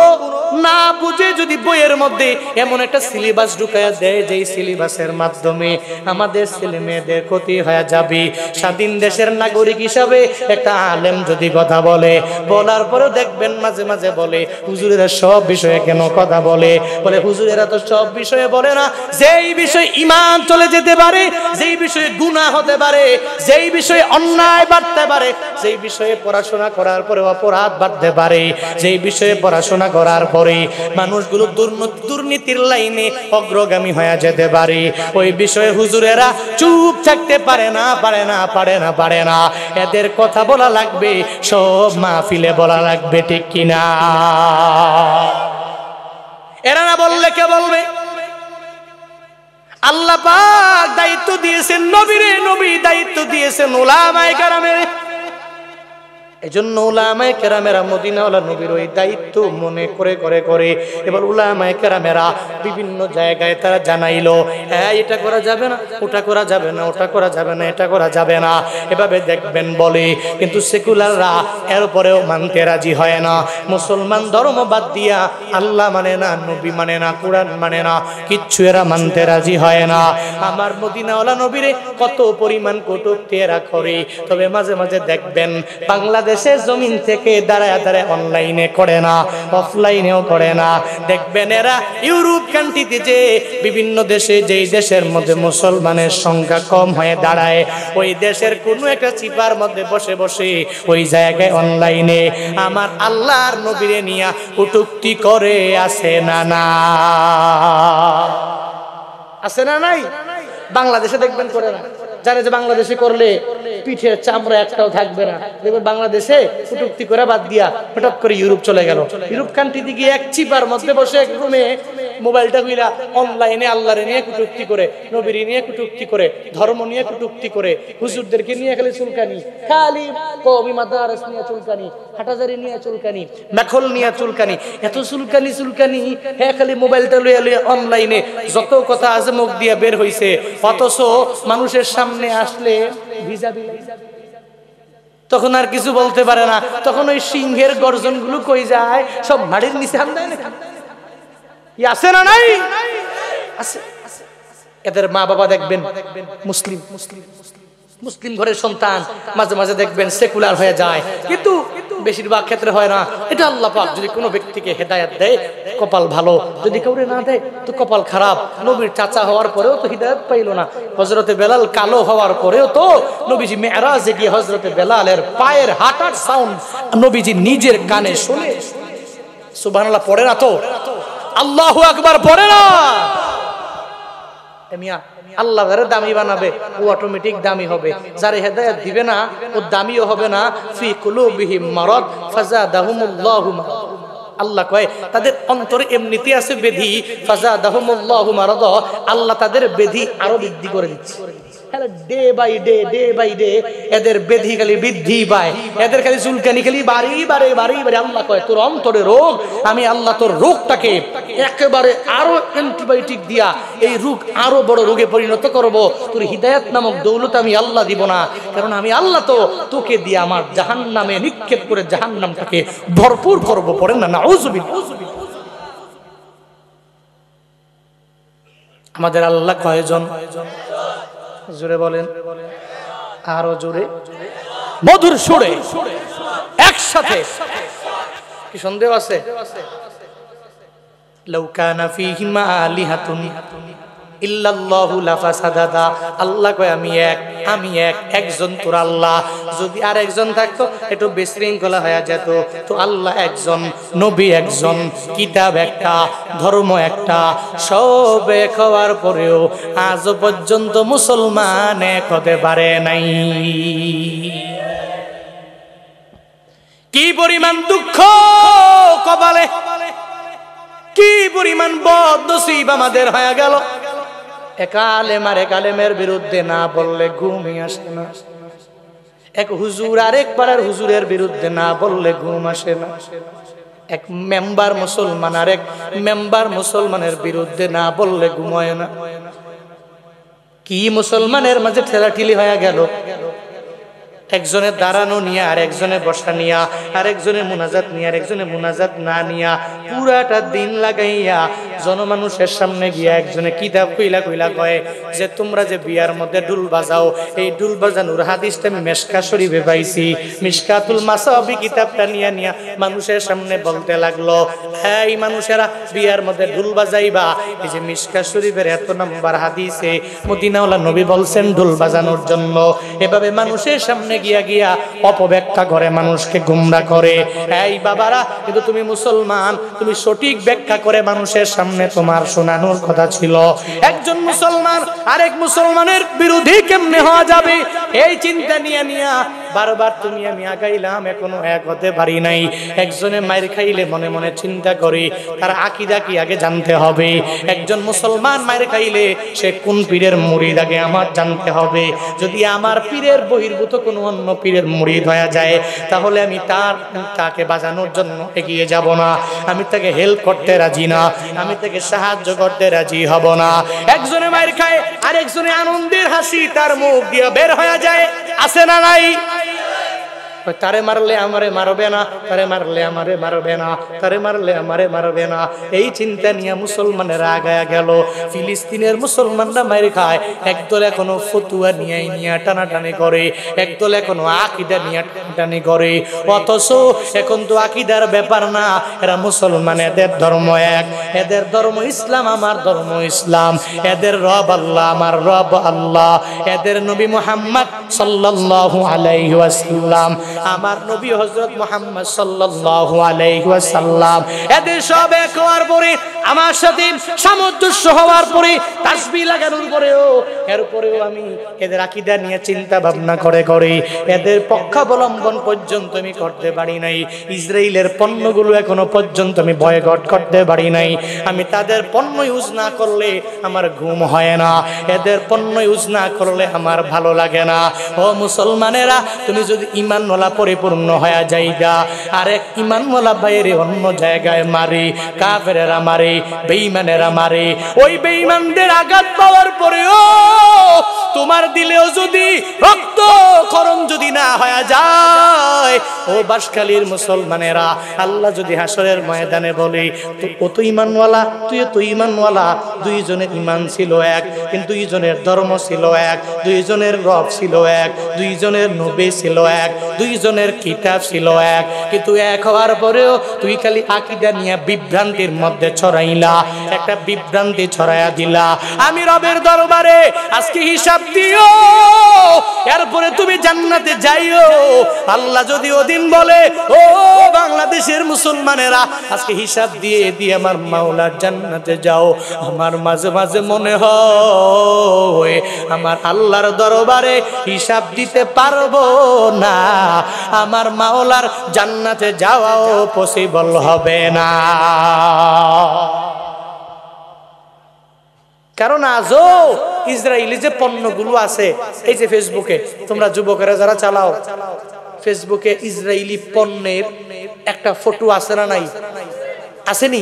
না বুঝে যদি বইয়ের মধ্যে এমন একটা সিলেবাস ঢুকাইয়া দেয় যে সিলেবাসের মাধ্যমে আমাদের ছেলে মেয়েদের ক্ষতি হয়ে যাবে স্বাধীন দেশের নাগরিক হিসাবে একটা আলেম যদি কথা বলে বলার পরে দেখবেন মাঝে মাঝে বলে হুজুরেরা সব বিষয়ে কেন কথা বলে বলে হুজুরেরা তো সব বিষয়ে বলে না যেই বিষয়ে ইমান চলে যেতে পারে যেই বিষয়ে গুণা হতে পারে যেই বিষয়ে অন্যায় বাড়তে পারে যেই বিষয়ে পড়াশোনা করার পরে অপরাধ বাড়তে পারে যেই বিষয়ে পড়াশোনা করার পর পরে মানুষগুলো দুর্নীতির লাইনে অগ্রগামী হয়ে যেতে পারে ওই বিষয়ে হুজুরেরা চুপ থাকতে পারে না পারে না পারে না পারে না এদের কথা বলা লাগবে সব মাহফিলে বলা লাগবে ঠিক কিনা এরা না বললে কে বলবে আল্লাহ পাক দায়িত্ব দিয়েছেন নবীরে নবী দায়িত্ব দিয়েছেন ওলামায়ে কারামের এই জন্য উলামায় কেরামেরা মদিনাওয়ালা নবীর ওই দায়িত্ব মনে করে করে করে এবার উলামায় কেরামেরা বিভিন্ন জায়গায় তারা জানাইল হ্যাঁ এটা করা যাবে না ওটা করা যাবে না ওটা করা যাবে না এটা করা যাবে না এভাবে দেখবেন বলে কিন্তু সেকুলাররা এরপরেও মানতে রাজি হয় না মুসলমান ধর্ম বাদ দিয়া আল্লাহ মানে না নবী মানে না কোরআন মানে না কিচ্ছু এরা মানতে রাজি হয় না আমার মদিনাওয়ালা নবীরে কত পরিমাণ কটুক্তি এরা করে তবে মাঝে মাঝে দেখবেন বাংলাদেশ বাংলাদেশের জমিন থেকে দাঁড়ায় দাঁড়ায় অনলাইনে করে না অফলাইনেও করে না দেখবেন এরা ইউরোপ কান্ট্রিতে যে বিভিন্ন দেশে যেই দেশের মধ্যে মুসলমানের সংখ্যা কম হয়ে দাঁড়ায় ওই দেশের কোনো একটা চিপার মধ্যে বসে বসে ওই জায়গায় অনলাইনে আমার আল্লাহর নবীরে নিয়া কটুক্তি করে আছে না না আছে না নাই বাংলাদেশে দেখবেন করে না জানে যে বাংলাদেশে করলে পিঠের চামড়া একটাও থাকবে না এবার বাংলাদেশে ফুটুক্তি করে বাদ দিয়া হঠাৎ করে ইউরোপ চলে গেল ইউরোপ কান্ট্রিতে গিয়ে এক চিপার মধ্যে বসে এক রুমে মোবাইলটা হইলা অনলাইনে আল্লাহরে নিয়ে কুটুক্তি করে নবীর নিয়ে কুটুক্তি করে ধর্ম নিয়ে কুটুক্তি করে হুজুরদেরকে নিয়ে খালি চুলকানি খালি কবি মাদারস নিয়ে চুলকানি হাটাজারি নিয়ে চুলকানি মেখল নিয়ে চুলকানি এত চুলকানি চুলকানি হ্যাঁ খালি মোবাইলটা লইয়া লইয়া অনলাইনে যত কথা আজ মুখ দিয়ে বের হইছে অথচ মানুষের সামনে সামনে আসলে ভিজা বিলাই তখন আর কিছু বলতে পারে না তখন ওই সিংহের গর্জন গুলো কই যায় সব মাড়ির নিচে হাম দেয় নাকি না নাই আছে এদের মা বাবা দেখবেন মুসলিম মুসলিম মুসলিম ঘরের সন্তান মাঝে মাঝে দেখবেন সেকুলার হয়ে যায় কিন্তু বেশিরভাগ ক্ষেত্রে হয় না এটা আল্লাহ পাক যদি কোনো ব্যক্তিকে হেদায়াত দেয় কপাল ভালো যদি কেউ না দেয় তো কপাল খারাপ নবীর চাচা হওয়ার পরেও তো হৃদায়ত পাইল না হজরতে বেলাল কালো হওয়ার পরেও তো নবীজি মেয়ারাজে গিয়ে হজরতে বেলালের পায়ের হাঁটার সাউন্ড নবীজি নিজের কানে শুনে সুবাহ পড়ে না তো আল্লাহ একবার পড়ে না মিয়া আল্লাহ যারা দামি বানাবে ও অটোমেটিক দামি হবে যারা হেদায়ত দিবে না ও দামিও হবে না ফি কুলুবিহিম মারদ ফাজাদাহুমুল্লাহু মারদ আল্লাহ কয় তাদের অন্তরে এমনিতে আছে বেধি ফাজাদাহুমুল্লাহু মারদ আল্লাহ তাদের বেধি আরো বৃদ্ধি করে দিচ্ছে খালি day by day day by day এদের বেধি খালি বৃদ্ধি পায় এদের খালি চুলকানি খালি আল্লাহ কয় তোর অন্তরে রোগ আমি আল্লাহ তোর রোগটাকে একেবারে আরো অ্যান্টিবায়োটিক দিয়া এই রোগ আরো বড় রোগে পরিণত করব তোর হৃদায়ত নামক দৌলত আমি আল্লাহ দিব না কারণ আমি আল্লাহ তো তোকে দিয়ে আমার জাহান নামে নিক্ষেপ করে জাহান নামটাকে ভরপুর করবো পড়েন না না ওজুবি আমাদের আল্লাহ কয়জন কয়জন জোরে বলেন আরো জোরে মধুর সুরে একসাথে কি সন্দেহ আছে লৌকানা ফিহিমা আলিহাতুনি হাতুনি ইল্লাল্লাহু আল্লাহ কয় আমি এক আমি এক একজন আল্লাহ যদি আর একজন থাকতো একটু বিশৃঙ্খলা হয়ে যেত তো আল্লাহ একজন নবী একজন কিতাব একটা ধর্ম একটা সব এক হওয়ার পরেও আজ পর্যন্ত মুসলমান এক হতে পারে নাই কি পরিমাণ দুঃখ কপালে কি পরিমাণ বদ্ধ নসিব আমাদের হয়ে গেল একালেম আর একালেমের বিরুদ্ধে না বললে ঘুমই আসে না এক হুজুর আর একবার পাড়ার হুজুরের বিরুদ্ধে না বললে ঘুম আসে না এক মেম্বার মুসলমান আর এক মেম্বার মুসলমানের বিরুদ্ধে না বললে ঘুময় না কি মুসলমানের মাঝে ঠেলাঠিলি হয়ে গেল একজনের দাঁড়ানো নিয়ে আর একজনে বসা নিয়া আর একজনে মোনাজাত নিয়ে আর একজনে মোনাজাত না নিয়া পুরাটা দিন লাগাইয়া জনমানুষের সামনে গিয়া একজনে কিতাব কইলা কইলা কয়ে যে তোমরা যে বিয়ার মধ্যে ডুল বাজাও এই ডুল বাজানোর হাদিসটা আমি মেশকা শরীফে পাইছি মিসকাতুল মাসাবি কিতাবটা নিয়া নিয়া মানুষের সামনে বলতে লাগলো হ্যাঁ এই মানুষেরা বিয়ার মধ্যে ডুল বাজাইবা এই যে মিসকা শরীফের এত নম্বর হাদিসে মদিনাওয়ালা নবী বলছেন ডুল বাজানোর জন্য এভাবে মানুষের সামনে গিয়া গিয়া অপব্যাখ্যা করে মানুষকে গুমরা করে এই বাবারা কিন্তু তুমি মুসলমান তুমি সঠিক ব্যাখ্যা করে মানুষের সামনে সামনে তোমার শোনানোর কথা ছিল একজন মুসলমান আরেক মুসলমানের বিরোধী কেমনে হওয়া যাবে এই চিন্তা নিয়ে নিয়ে বারবার তুমি আমি আগাইলাম এখনো এক হতে পারি নাই একজনে মায়ের খাইলে মনে মনে চিন্তা করে তার আকিদা কি আগে জানতে হবে একজন মুসলমান মায়ের খাইলে সে কোন পীরের মুড়িদ আগে আমার জানতে হবে যদি আমার পীরের বহির্ভূত কোনো অন্য পীরের মুড়িদ হয়ে যায় তাহলে আমি তার তাকে বাজানোর জন্য এগিয়ে যাব না আমি তাকে হেল্প করতে রাজি না আমি তাকে সাহায্য করতে রাজি হব না একজনে মায়ের খায় আরেকজনে আনন্দের হাসি তার মুখ দিয়ে বের হয়ে যায় আছে না নাই Bye. তারে মারলে আমারে মারবে না তারে মারলে আমারে মারবে না তারে মারলে আমারে মারবে না এই চিন্তা নিয়ে মুসলমানের আগায়া গেল ফিলিস্তিনের মুসলমানরা মারি খায় একদল এখনো ফতুয়া নিয়ে নিয়ে টানাটানি করে একদল এখনো আকিদা নিয়ে টানাটানি করে অথচ এখন তো আকিদার ব্যাপার না এরা মুসলমান এদের ধর্ম এক এদের ধর্ম ইসলাম আমার ধর্ম ইসলাম এদের রব আল্লাহ আমার রব আল্লাহ এদের নবী মোহাম্মদ সাল্লাল্লাহু আলাইহি ওয়াসাল্লাম আমার নবী হজরত মোহাম্মদ সাল্লাল্লাহু আলাইহি ওয়াসাল্লাম এদের সব এক হওয়ার পরে আমার সাথে সামঞ্জস্য হওয়ার পরে তাসবি লাগানোর পরেও এরপরেও আমি এদের আকিদা নিয়ে চিন্তা ভাবনা করে করে এদের পক্ষাবলম্বন পর্যন্ত আমি করতে পারি নাই ইসরায়েলের পণ্যগুলো এখনো পর্যন্ত আমি বয়কট করতে পারি নাই আমি তাদের পণ্য ইউজ না করলে আমার ঘুম হয় না এদের পণ্য ইউজ না করলে আমার ভালো লাগে না ও মুসলমানেরা তুমি যদি ইমান নলা ইমানওয়ালা পরিপূর্ণ হয়ে যাইগা আর এক ইমানওয়ালা বাইরে অন্য জায়গায় মারি কাফেরেরা মারে বেইমানেরা মারে ওই বেইমানদের আঘাত পাওয়ার পরেও তোমার দিলেও যদি রক্ত করণ যদি না হয়ে যায় ও বাসকালীর মুসলমানেরা আল্লাহ যদি হাসরের ময়দানে বলে ও তো ইমানওয়ালা তুই তো ইমানওয়ালা দুইজনের ইমান ছিল এক কিন্তু দুইজনের ধর্ম ছিল এক দুইজনের রব ছিল এক দুইজনের নবী ছিল এক দুই দুইজনের কিতাব ছিল এক কিন্তু এক হওয়ার পরেও তুই খালি আকিদা নিয়ে বিভ্রান্তির মধ্যে ছড়াইলা একটা বিভ্রান্তি ছড়াইয়া দিলা আমি রবের দরবারে আজকে হিসাব দিও এরপরে তুমি জান্নাতে যাইও আল্লাহ যদি ওদিন বলে ও বাংলাদেশের মুসলমানেরা আজকে হিসাব দিয়ে দিয়ে আমার মাওলার জান্নাতে যাও আমার মাঝে মাঝে মনে হয় আমার আল্লাহর দরবারে হিসাব দিতে পারবো না আমার মাওলার জান্নাতে যাওয়াও পসিবল হবে না কারণ আজও ইসরায়েলি যে পণ্যগুলো আছে এই যে ফেসবুকে তোমরা যুবকেরা যারা চালাও ফেসবুকে ইসরায়েলি পণ্যের একটা ফটো আছে না নাই আসেনি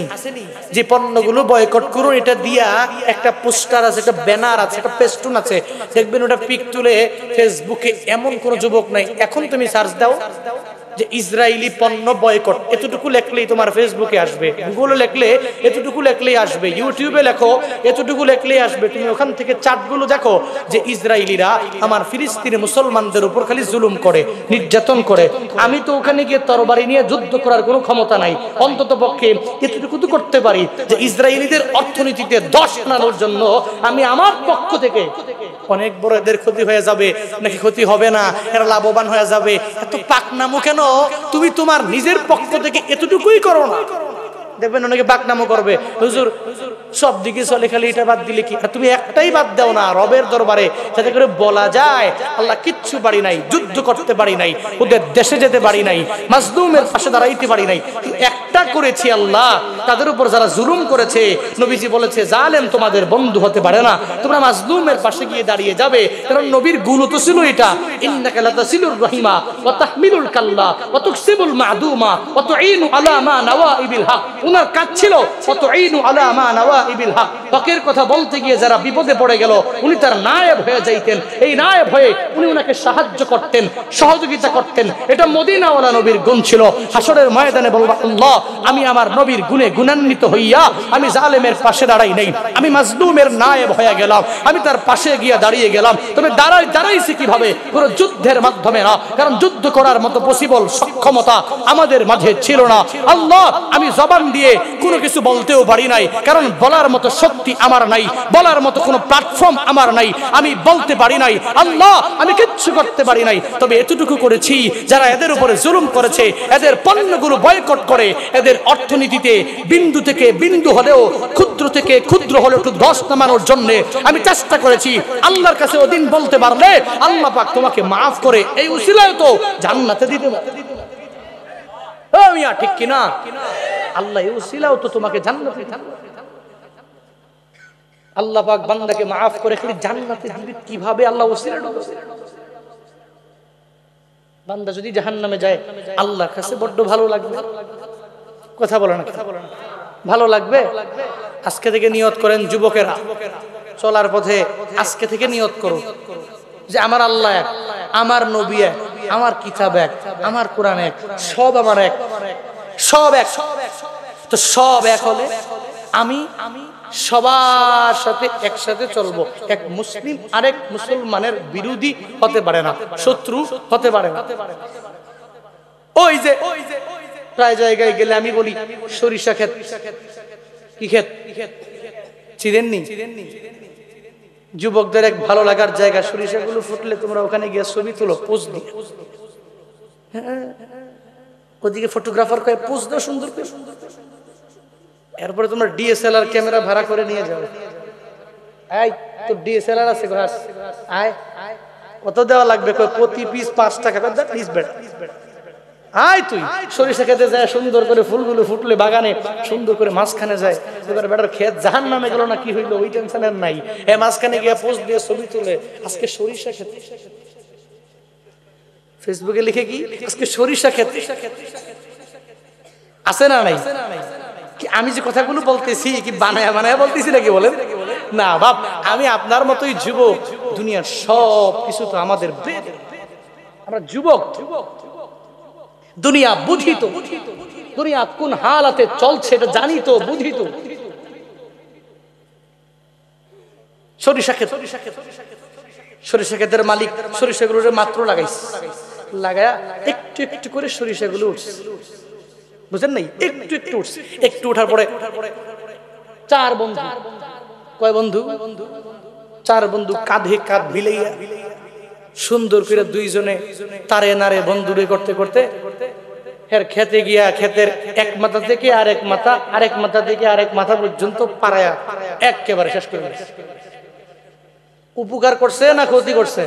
যে পণ্যগুলো বয়কট করুন এটা দিয়া একটা পোস্টার আছে একটা ব্যানার আছে একটা পেস্টুন আছে দেখবেন ওটা পিক তুলে ফেসবুকে এমন কোনো যুবক নাই এখন তুমি সার্চ দাও যে ইসরায়েলি পণ্য বয়কট এতটুকু লেখলেই তোমার ফেসবুকে আসবে গুগলে লেখলে এতটুকু লেখলেই আসবে ইউটিউবে লেখো এতটুকু লেখলেই আসবে তুমি ওখান থেকে চাটগুলো দেখো যে ইসরায়েলিরা আমার ফিলিস্তিনি মুসলমানদের উপর খালি জুলুম করে নির্যাতন করে আমি তো ওখানে গিয়ে তরবারি নিয়ে যুদ্ধ করার কোনো ক্ষমতা নাই অন্তত পক্ষে এতটুকু তো করতে পারি যে ইসরায়েলিদের অর্থনীতিতে দশ আনানোর জন্য আমি আমার পক্ষ থেকে অনেক বড় এদের ক্ষতি হয়ে যাবে নাকি ক্ষতি হবে না এরা লাভবান হয়ে যাবে এত পাকনামো কেন তুমি তোমার নিজের পক্ষ থেকে এতটুকুই করো না দেখবেন অনেকে বাকনামো করবে হুজুর সব দিকে চলে খালি এটা বাদ দিলে কি আর তুমি একটাই বাদ দাও না রবের দরবারে যাতে করে বলা যায় আল্লাহ কিচ্ছু বাড়ি নাই যুদ্ধ করতে পারি নাই ওদের দেশে যেতে পারি নাই মাজলুমের পাশে দাঁড়াইতে পারি নাই একটা করেছি আল্লাহ তাদের উপর যারা জুলুম করেছে নবীজি বলেছে জালেম তোমাদের বন্ধু হতে পারে না তোমরা মাজলুমের পাশে গিয়ে দাঁড়িয়ে যাবে কারণ নবীর গুণ তো ছিল এটা ইন্নাকা লাতাসিলুর রহিমা ওয়া তাহমিলুল কাল্লা ওয়া তুকসিবুল মাদুমা ওয়া তুইনু আলা মা নওয়াইবিল হক উনার কাজ ছিল কত আলা মা হক হকের কথা বলতে গিয়ে যারা বিপদে পড়ে গেল উনি তার নায়েব হয়ে যাইতেন এই নায়েব হয়ে উনি উনাকে সাহায্য করতেন সহযোগিতা করতেন এটা মদিনাওয়ালা নবীর গুণ ছিল হাসরের ময়দানে বলবা আল্লাহ আমি আমার নবীর গুণে গুণান্বিত হইয়া আমি জালেমের পাশে দাঁড়াই নাই আমি মাজলুমের নায়েব হয়ে গেলাম আমি তার পাশে গিয়া দাঁড়িয়ে গেলাম তবে দাঁড়াই দাঁড়াইছি কিভাবে পুরো যুদ্ধের মাধ্যমে না কারণ যুদ্ধ করার মতো পসিবল সক্ষমতা আমাদের মাঝে ছিল না আল্লাহ আমি জবান দিয়ে কোনো কিছু বলতেও পারি নাই কারণ বলার মতো শক্তি আমার নাই বলার মতো কোনো প্ল্যাটফর্ম আমার নাই আমি বলতে পারি নাই আল্লাহ আমি কিচ্ছু করতে পারি নাই তবে এতটুকু করেছি যারা এদের উপরে জুলুম করেছে এদের পণ্যগুলো বয়কট করে এদের অর্থনীতিতে বিন্দু থেকে বিন্দু হলেও ক্ষুদ্র থেকে ক্ষুদ্র হলেও একটু ধস নামানোর জন্য আমি চেষ্টা করেছি আল্লাহর কাছে ওদিন বলতে পারলে আল্লাহ পাক তোমাকে মাফ করে এই উসিলায় তো জান্নাতে দিতে পারে হ্যাঁ মিয়া ঠিক কিনা আল্লাহ ইউসিলাও তো তোমাকে জান্নাতে আল্লাহ পাক বান্দাকে মাফ করে খালি জান্নাতে দিবে কিভাবে আল্লাহ ওসিলা বান্দা যদি জাহান নামে যায় আল্লাহর কাছে বড্ড ভালো লাগবে কথা বলে না কথা বলে না ভালো লাগবে আজকে থেকে নিয়ত করেন যুবকেরা চলার পথে আজকে থেকে নিয়ত করো যে আমার আল্লাহ এক আমার নবী এক আমার কিতাব এক আমার কোরআন এক সব আমার এক সব এক তো সব এক হলে আমি আমি সবার সাথে একসাথে চলবো এক মুসলিম আরেক মুসলমানের বিরোধী হতে পারে না শত্রু হতে পারে না ওই যে প্রায় জায়গায় গেলে আমি বলি সরিষা ক্ষেত কি ক্ষেত নি যুবকদের এক ভালো লাগার জায়গা গুলো ফুটলে তোমরা ওখানে গিয়ে ছবি তুলো পোজ দিয়ে হ্যাঁ ওদিকে ফটোগ্রাফার কয়ে পুজ দাও সুন্দর করে এরপরে তোমরা ডিএসএলআর ক্যামেরা ভাড়া করে নিয়ে যাও আছে আয় কত দেওয়া লাগবে প্রতি পিস পাঁচ টাকা পিস বেড়া আয় তুই সরিষা খেতে যায় সুন্দর করে ফুলগুলো ফুটলে বাগানে সুন্দর করে মাঝখানে যায় এবার বেটার খেত জাহান নামে গেল না কি হইলো ওই টেনশনের নাই হ্যাঁ মাঝখানে গিয়ে পোস্ট দিয়ে ছবি তুলে আজকে সরিষা খেতে ফেসবুকে লিখে কি আজকে সরিষা খেতে আছে না নাই আমি যে কথাগুলো বলতেছি কি বানায় বানায়া বলতেছি নাকি বলেন না বাপ আমি আপনার মতোই যুবক দুনিয়ার সব কিছু তো আমাদের আমরা যুবক যুবক দুনিয়া বুঝিত দুনিয়া কোন হালাতে চলছে এটা জানিত বুঝিত একটু একটু করে সরিষাগুলো বুঝেন একটু একটু উঠছে একটু উঠার পরে চার বন্ধু কয় বন্ধু চার বন্ধু কাঁধে কাঁধ মিলাইয়া সুন্দর করে দুইজনে তারে নারে বন্ধুরে করতে করতে এর খেতে গিয়া খেতের এক মাথা থেকে আরেক মাথা আরেক মাথা থেকে আরেক মাথা পর্যন্ত পারায়া একেবারে শেষ করে উপকার করছে না ক্ষতি করছে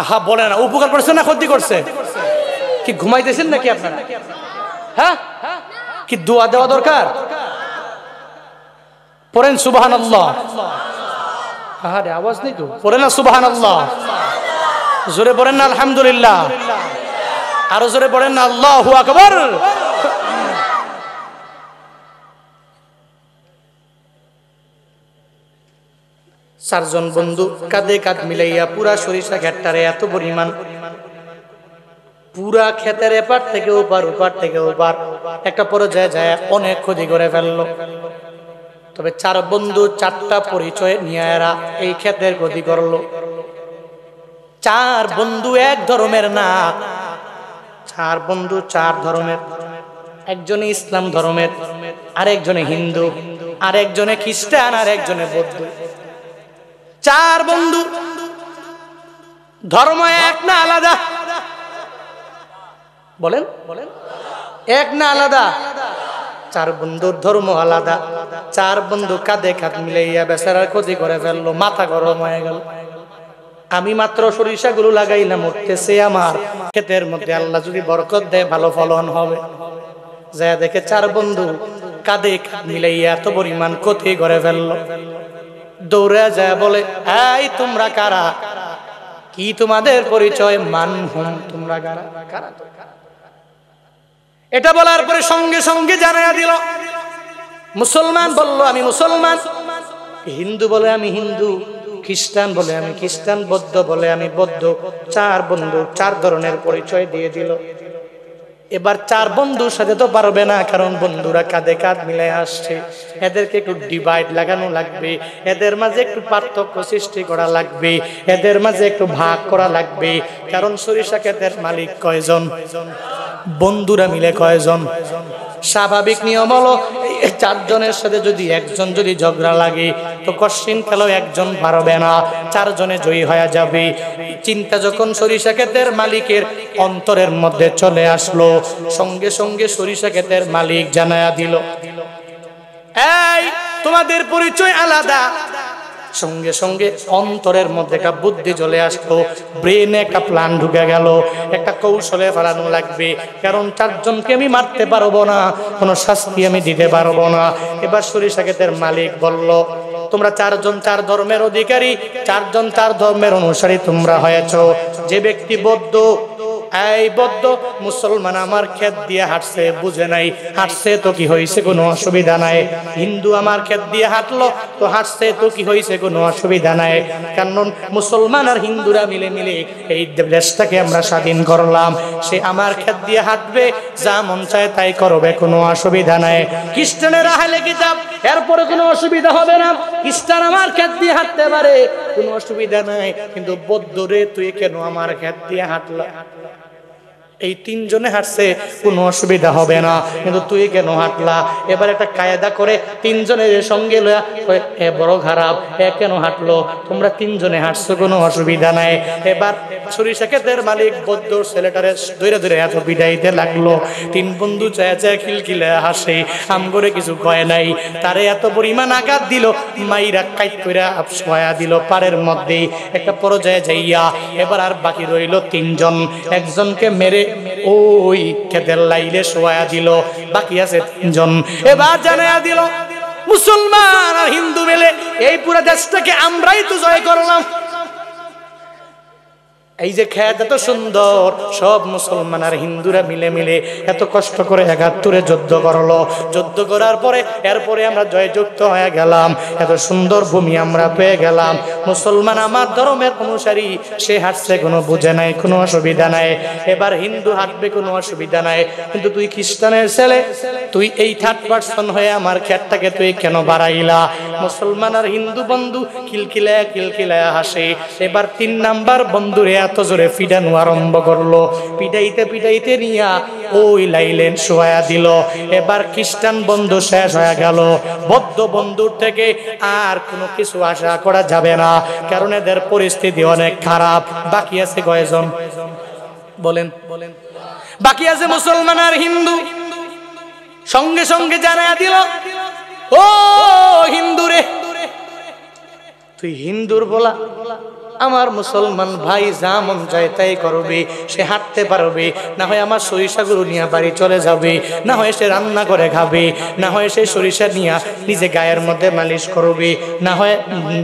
আহা বলে না উপকার করছে না ক্ষতি করছে কি ঘুমাইতেছেন নাকি আপনারা হ্যাঁ কি দোয়া দেওয়া দরকার পড়েন সুবাহ আল্লাহ আহারে আওয়াজ নেই তো পড়ে না সুবাহান আল্লাহ জোরে পড়েন না আলহামদুলিল্লাহ আরো জোরে পড়েন না আল্লাহ আকবর চারজন বন্ধু কাঁধে কাঁধ মিলাইয়া পুরা সরিষা ঘেরটারে এত পরিমাণ পুরা খেতের এপার থেকে ওপার ওপার থেকে ওপার একটা পরে যায় যায় অনেক ক্ষতি করে ফেললো তবে চার বন্ধু চারটা পরিচয় নিয়ে এই ক্ষেতের গতি করলো চার বন্ধু এক ধর্মের না চার বন্ধু চার ধর্মের একজনে ইসলাম ধর্মের আরেকজনে হিন্দু আরেকজনে খ্রিস্টান আর একজনে বৌদ্ধ চার বন্ধু ধর্ম এক না আলাদা বলেন বলেন এক না আলাদা চার বন্ধুর ধর্ম আলাদা চার বন্ধু কাঁধে খাত মিলাইয়া বেচারার ক্ষতি করে ফেললো মাথা গরম হয়ে গেল আমি মাত্র সরিষা লাগাই লাগাইলাম উঠতেছে আমার ক্ষেতের মধ্যে আল্লাহ যদি বরকত দেয় ভালো ফলন হবে যা দেখে চার বন্ধু কাঁধে কাঁধ মিলাইয়া এত পরিমাণ ক্ষতি করে ফেললো দৌড়ে যায় বলে এই তোমরা কারা কি তোমাদের পরিচয় মানহুম তোমরা কারা কারা এটা বলার পরে সঙ্গে সঙ্গে জানাইয়া দিল মুসলমান বলল আমি মুসলমান হিন্দু বলে আমি হিন্দু খ্রিস্টান বলে আমি খ্রিস্টান বদ্ধ বলে আমি বদ্ধ চার বন্ধু চার ধরনের পরিচয় দিয়ে দিল এবার চার বন্ধুর সাথে তো পারবে না কারণ বন্ধুরা কাঁধে কাঁধ মিলে আসছে এদেরকে একটু ডিভাইড লাগানো লাগবে এদের মাঝে একটু পার্থক্য সৃষ্টি করা লাগবে এদের মাঝে একটু ভাগ করা লাগবে কারণ সরিষা খেতের মালিক কয়জন বন্ধুরা মিলে কয়জন স্বাভাবিক নিয়ম হলো চারজনের সাথে যদি একজন যদি ঝগড়া লাগে তো কশিন খেলো একজন পারবে না চারজনে জয়ী হয়ে যাবে চিন্তা যখন সরিষা ক্ষেতের মালিকের অন্তরের মধ্যে চলে আসলো সঙ্গে সঙ্গে সরিষা ক্ষেতের মালিক জানায়া দিল এই তোমাদের পরিচয় আলাদা সঙ্গে সঙ্গে অন্তরের মধ্যে একটা বুদ্ধি চলে আসলো ব্রেনে একটা প্লান ঢুকে গেল একটা কৌশলে ফেলানো লাগবে কারণ চারজনকে আমি মারতে পারবো না কোনো শাস্তি আমি দিতে পারবো না এবার সরিষা ক্ষেতের মালিক বলল তোমরা চারজন চার ধর্মের অধিকারী চারজন চার ধর্মের অনুসারী তোমরা হয়েছ যে ব্যক্তি বদ্ধ এই বদ্ধ মুসলমান আমার ক্ষেত দিয়ে হাঁটছে বুঝে নাই হাঁটছে তো কি হয়েছে কোনো অসুবিধা নাই হিন্দু আমার ক্ষেত দিয়ে হাঁটলো তো হাঁটছে তো কি হয়েছে কোনো অসুবিধা নাই কারণ মুসলমান আর হিন্দুরা মিলে মিলে এই দেশটাকে আমরা স্বাধীন করলাম সে আমার ক্ষেত দিয়ে হাঁটবে যা মন চায় তাই করবে কোনো অসুবিধা নাই খ্রিস্টানের আহলে কিতাব এরপরে কোনো অসুবিধা হবে না খ্রিস্টান আমার ক্ষেত দিয়ে হাঁটতে পারে কোনো অসুবিধা নাই কিন্তু বৌদ্ধ রে তুই কেন আমার ক্ষেত দিয়ে হাঁটলা এই তিনজনে হাঁটছে কোনো অসুবিধা হবে না কিন্তু তুই কেন হাঁটলা এবার একটা কায়দা করে তিনজনের সঙ্গে লয়া এ বড় খারাপ এ কেন হাঁটলো তোমরা তিনজনে হাঁটছো কোনো অসুবিধা নাই এবার সরিষা ক্ষেতের মালিক বদ্য ছেলেটারে ধরে ধরে এত বিদায়িতে লাগলো তিন বন্ধু চায়া চায় খিলখিলে হাসে আম করে কিছু কয় নাই তারে এত পরিমাণ আঘাত দিল মাইরা কাইট কইরা ছয়া দিল পাড়ের মধ্যেই একটা পরজায় যাইয়া এবার আর বাকি রইল তিনজন একজনকে মেরে ওই খেতের লাইলে শোয়া দিল বাকি আছে তিনজন এবার জানাইয়া দিল মুসলমান আর হিন্দু মেলে এই পুরো দেশটাকে আমরাই তো জয় করলাম এই যে খেত এত সুন্দর সব মুসলমান আর হিন্দুরা মিলে মিলে এত কষ্ট করে একাত্তরে যুদ্ধ করলো যুদ্ধ করার পরে এরপরে আমরা জয়যুক্ত হয়ে গেলাম এত সুন্দর ভূমি আমরা পেয়ে গেলাম মুসলমান আমার ধর্মের অনুসারী সে হাঁটছে কোনো বুঝে নাই কোনো অসুবিধা নাই এবার হিন্দু হাঁটবে কোনো অসুবিধা নাই কিন্তু তুই খ্রিস্টানের ছেলে তুই এই থার্ড পার্সন হয়ে আমার খেতটাকে তুই কেন বাড়াইলা মুসলমান আর হিন্দু বন্ধু কিলকিলায় কিলকিলায় হাসে এবার তিন নাম্বার বন্ধুরে এত জোরে পিডানো আরম্ভ করলো পিডাইতে পিডাইতে নিয়া ওই লাইলেন শোয়া দিল এবার খ্রিস্টান বন্ধু শেষ হয়ে গেল বদ্ধ বন্ধুর থেকে আর কোনো কিছু আশা করা যাবে না কারণ এদের পরিস্থিতি অনেক খারাপ বাকি আছে কয়েকজন বলেন বলেন বাকি আছে মুসলমান আর হিন্দু সঙ্গে সঙ্গে জানা দিল ও হিন্দুরে তুই হিন্দুর বলা আমার মুসলমান ভাই যা মন যায় তাই করবে সে হাঁটতে পারবে না হয় আমার সরিষা গুরু নিয়ে বাড়ি চলে যাবে না হয় সে রান্না করে খাবে না হয় সে সরিষা নিয়ে নিজে গায়ের মধ্যে মালিশ করবে না হয়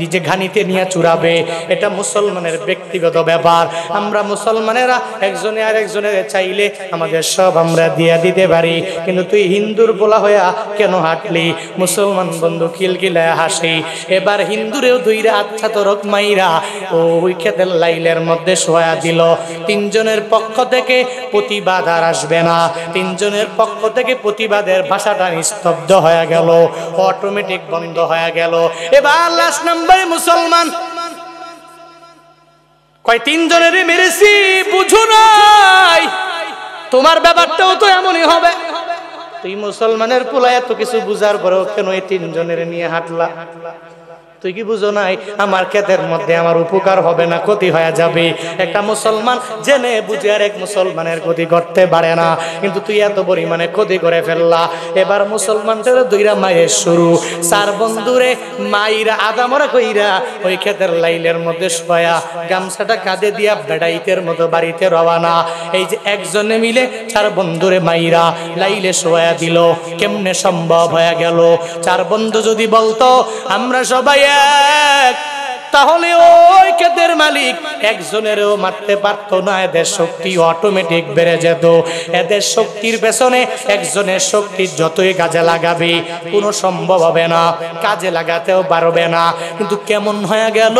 নিজে ঘানিতে নিয়ে চুরাবে এটা মুসলমানের ব্যক্তিগত ব্যাপার আমরা মুসলমানেরা একজনে আর একজনের চাইলে আমাদের সব আমরা দিয়া দিতে পারি কিন্তু তুই হিন্দুর বলা হইয়া কেন হাঁটলি মুসলমান বন্ধু কিলকিলায় হাসি এবার হিন্দুরেও দুইরা আচ্ছা তো মাইরা ও ওই খেতের লাইলের মধ্যে সোয়া দিল তিনজনের পক্ষ থেকে প্রতিবাদ আর আসবে না তিনজনের পক্ষ থেকে প্রতিবাদের ভাষাটা নিস্তব্ধ হয়ে গেল অটোমেটিক বন্ধ হয়ে গেল এবার লাস্ট নাম্বারে মুসলমান কয় তিনজনেরই মেরেছি বুঝো নাই তোমার ব্যাপারটাও তো এমনই হবে তুই মুসলমানের পোলা এত কিছু বুঝার পরেও কেন এই তিনজনের নিয়ে হাঁটলা হাঁটলা তুই কি বুঝো নাই আমার ক্ষেতের মধ্যে আমার উপকার হবে না ক্ষতি হয়ে যাবে একটা মুসলমান জেনে বুঝে আর এক মুসলমানের ক্ষতি করতে পারে না কিন্তু তুই এত পরিমাণে ক্ষতি করে ফেললা এবার মুসলমানদের দুইরা মায়ের শুরু চার বন্ধুরে মাইরা আদামরা কইরা ওই ক্ষেতের লাইলের মধ্যে শোয়া গামছাটা কাঁধে দিয়া বেড়াইতের মতো বাড়িতে রওয়ানা এই যে একজনে মিলে চার বন্ধুরে মাইরা লাইলে শোয়া দিল কেমনে সম্ভব হয়ে গেল চার বন্ধু যদি বলতো আমরা সবাই এক তাহলে ওই ক্ষেতের মালিক একজনেরও মারতে পারতো না এদের শক্তি অটোমেটিক বেড়ে যেত এদের শক্তির পেছনে একজনের শক্তি যতই কাজে লাগাবে কোনো সম্ভব হবে না কাজে লাগাতেও পারবে না কিন্তু কেমন হয়ে গেল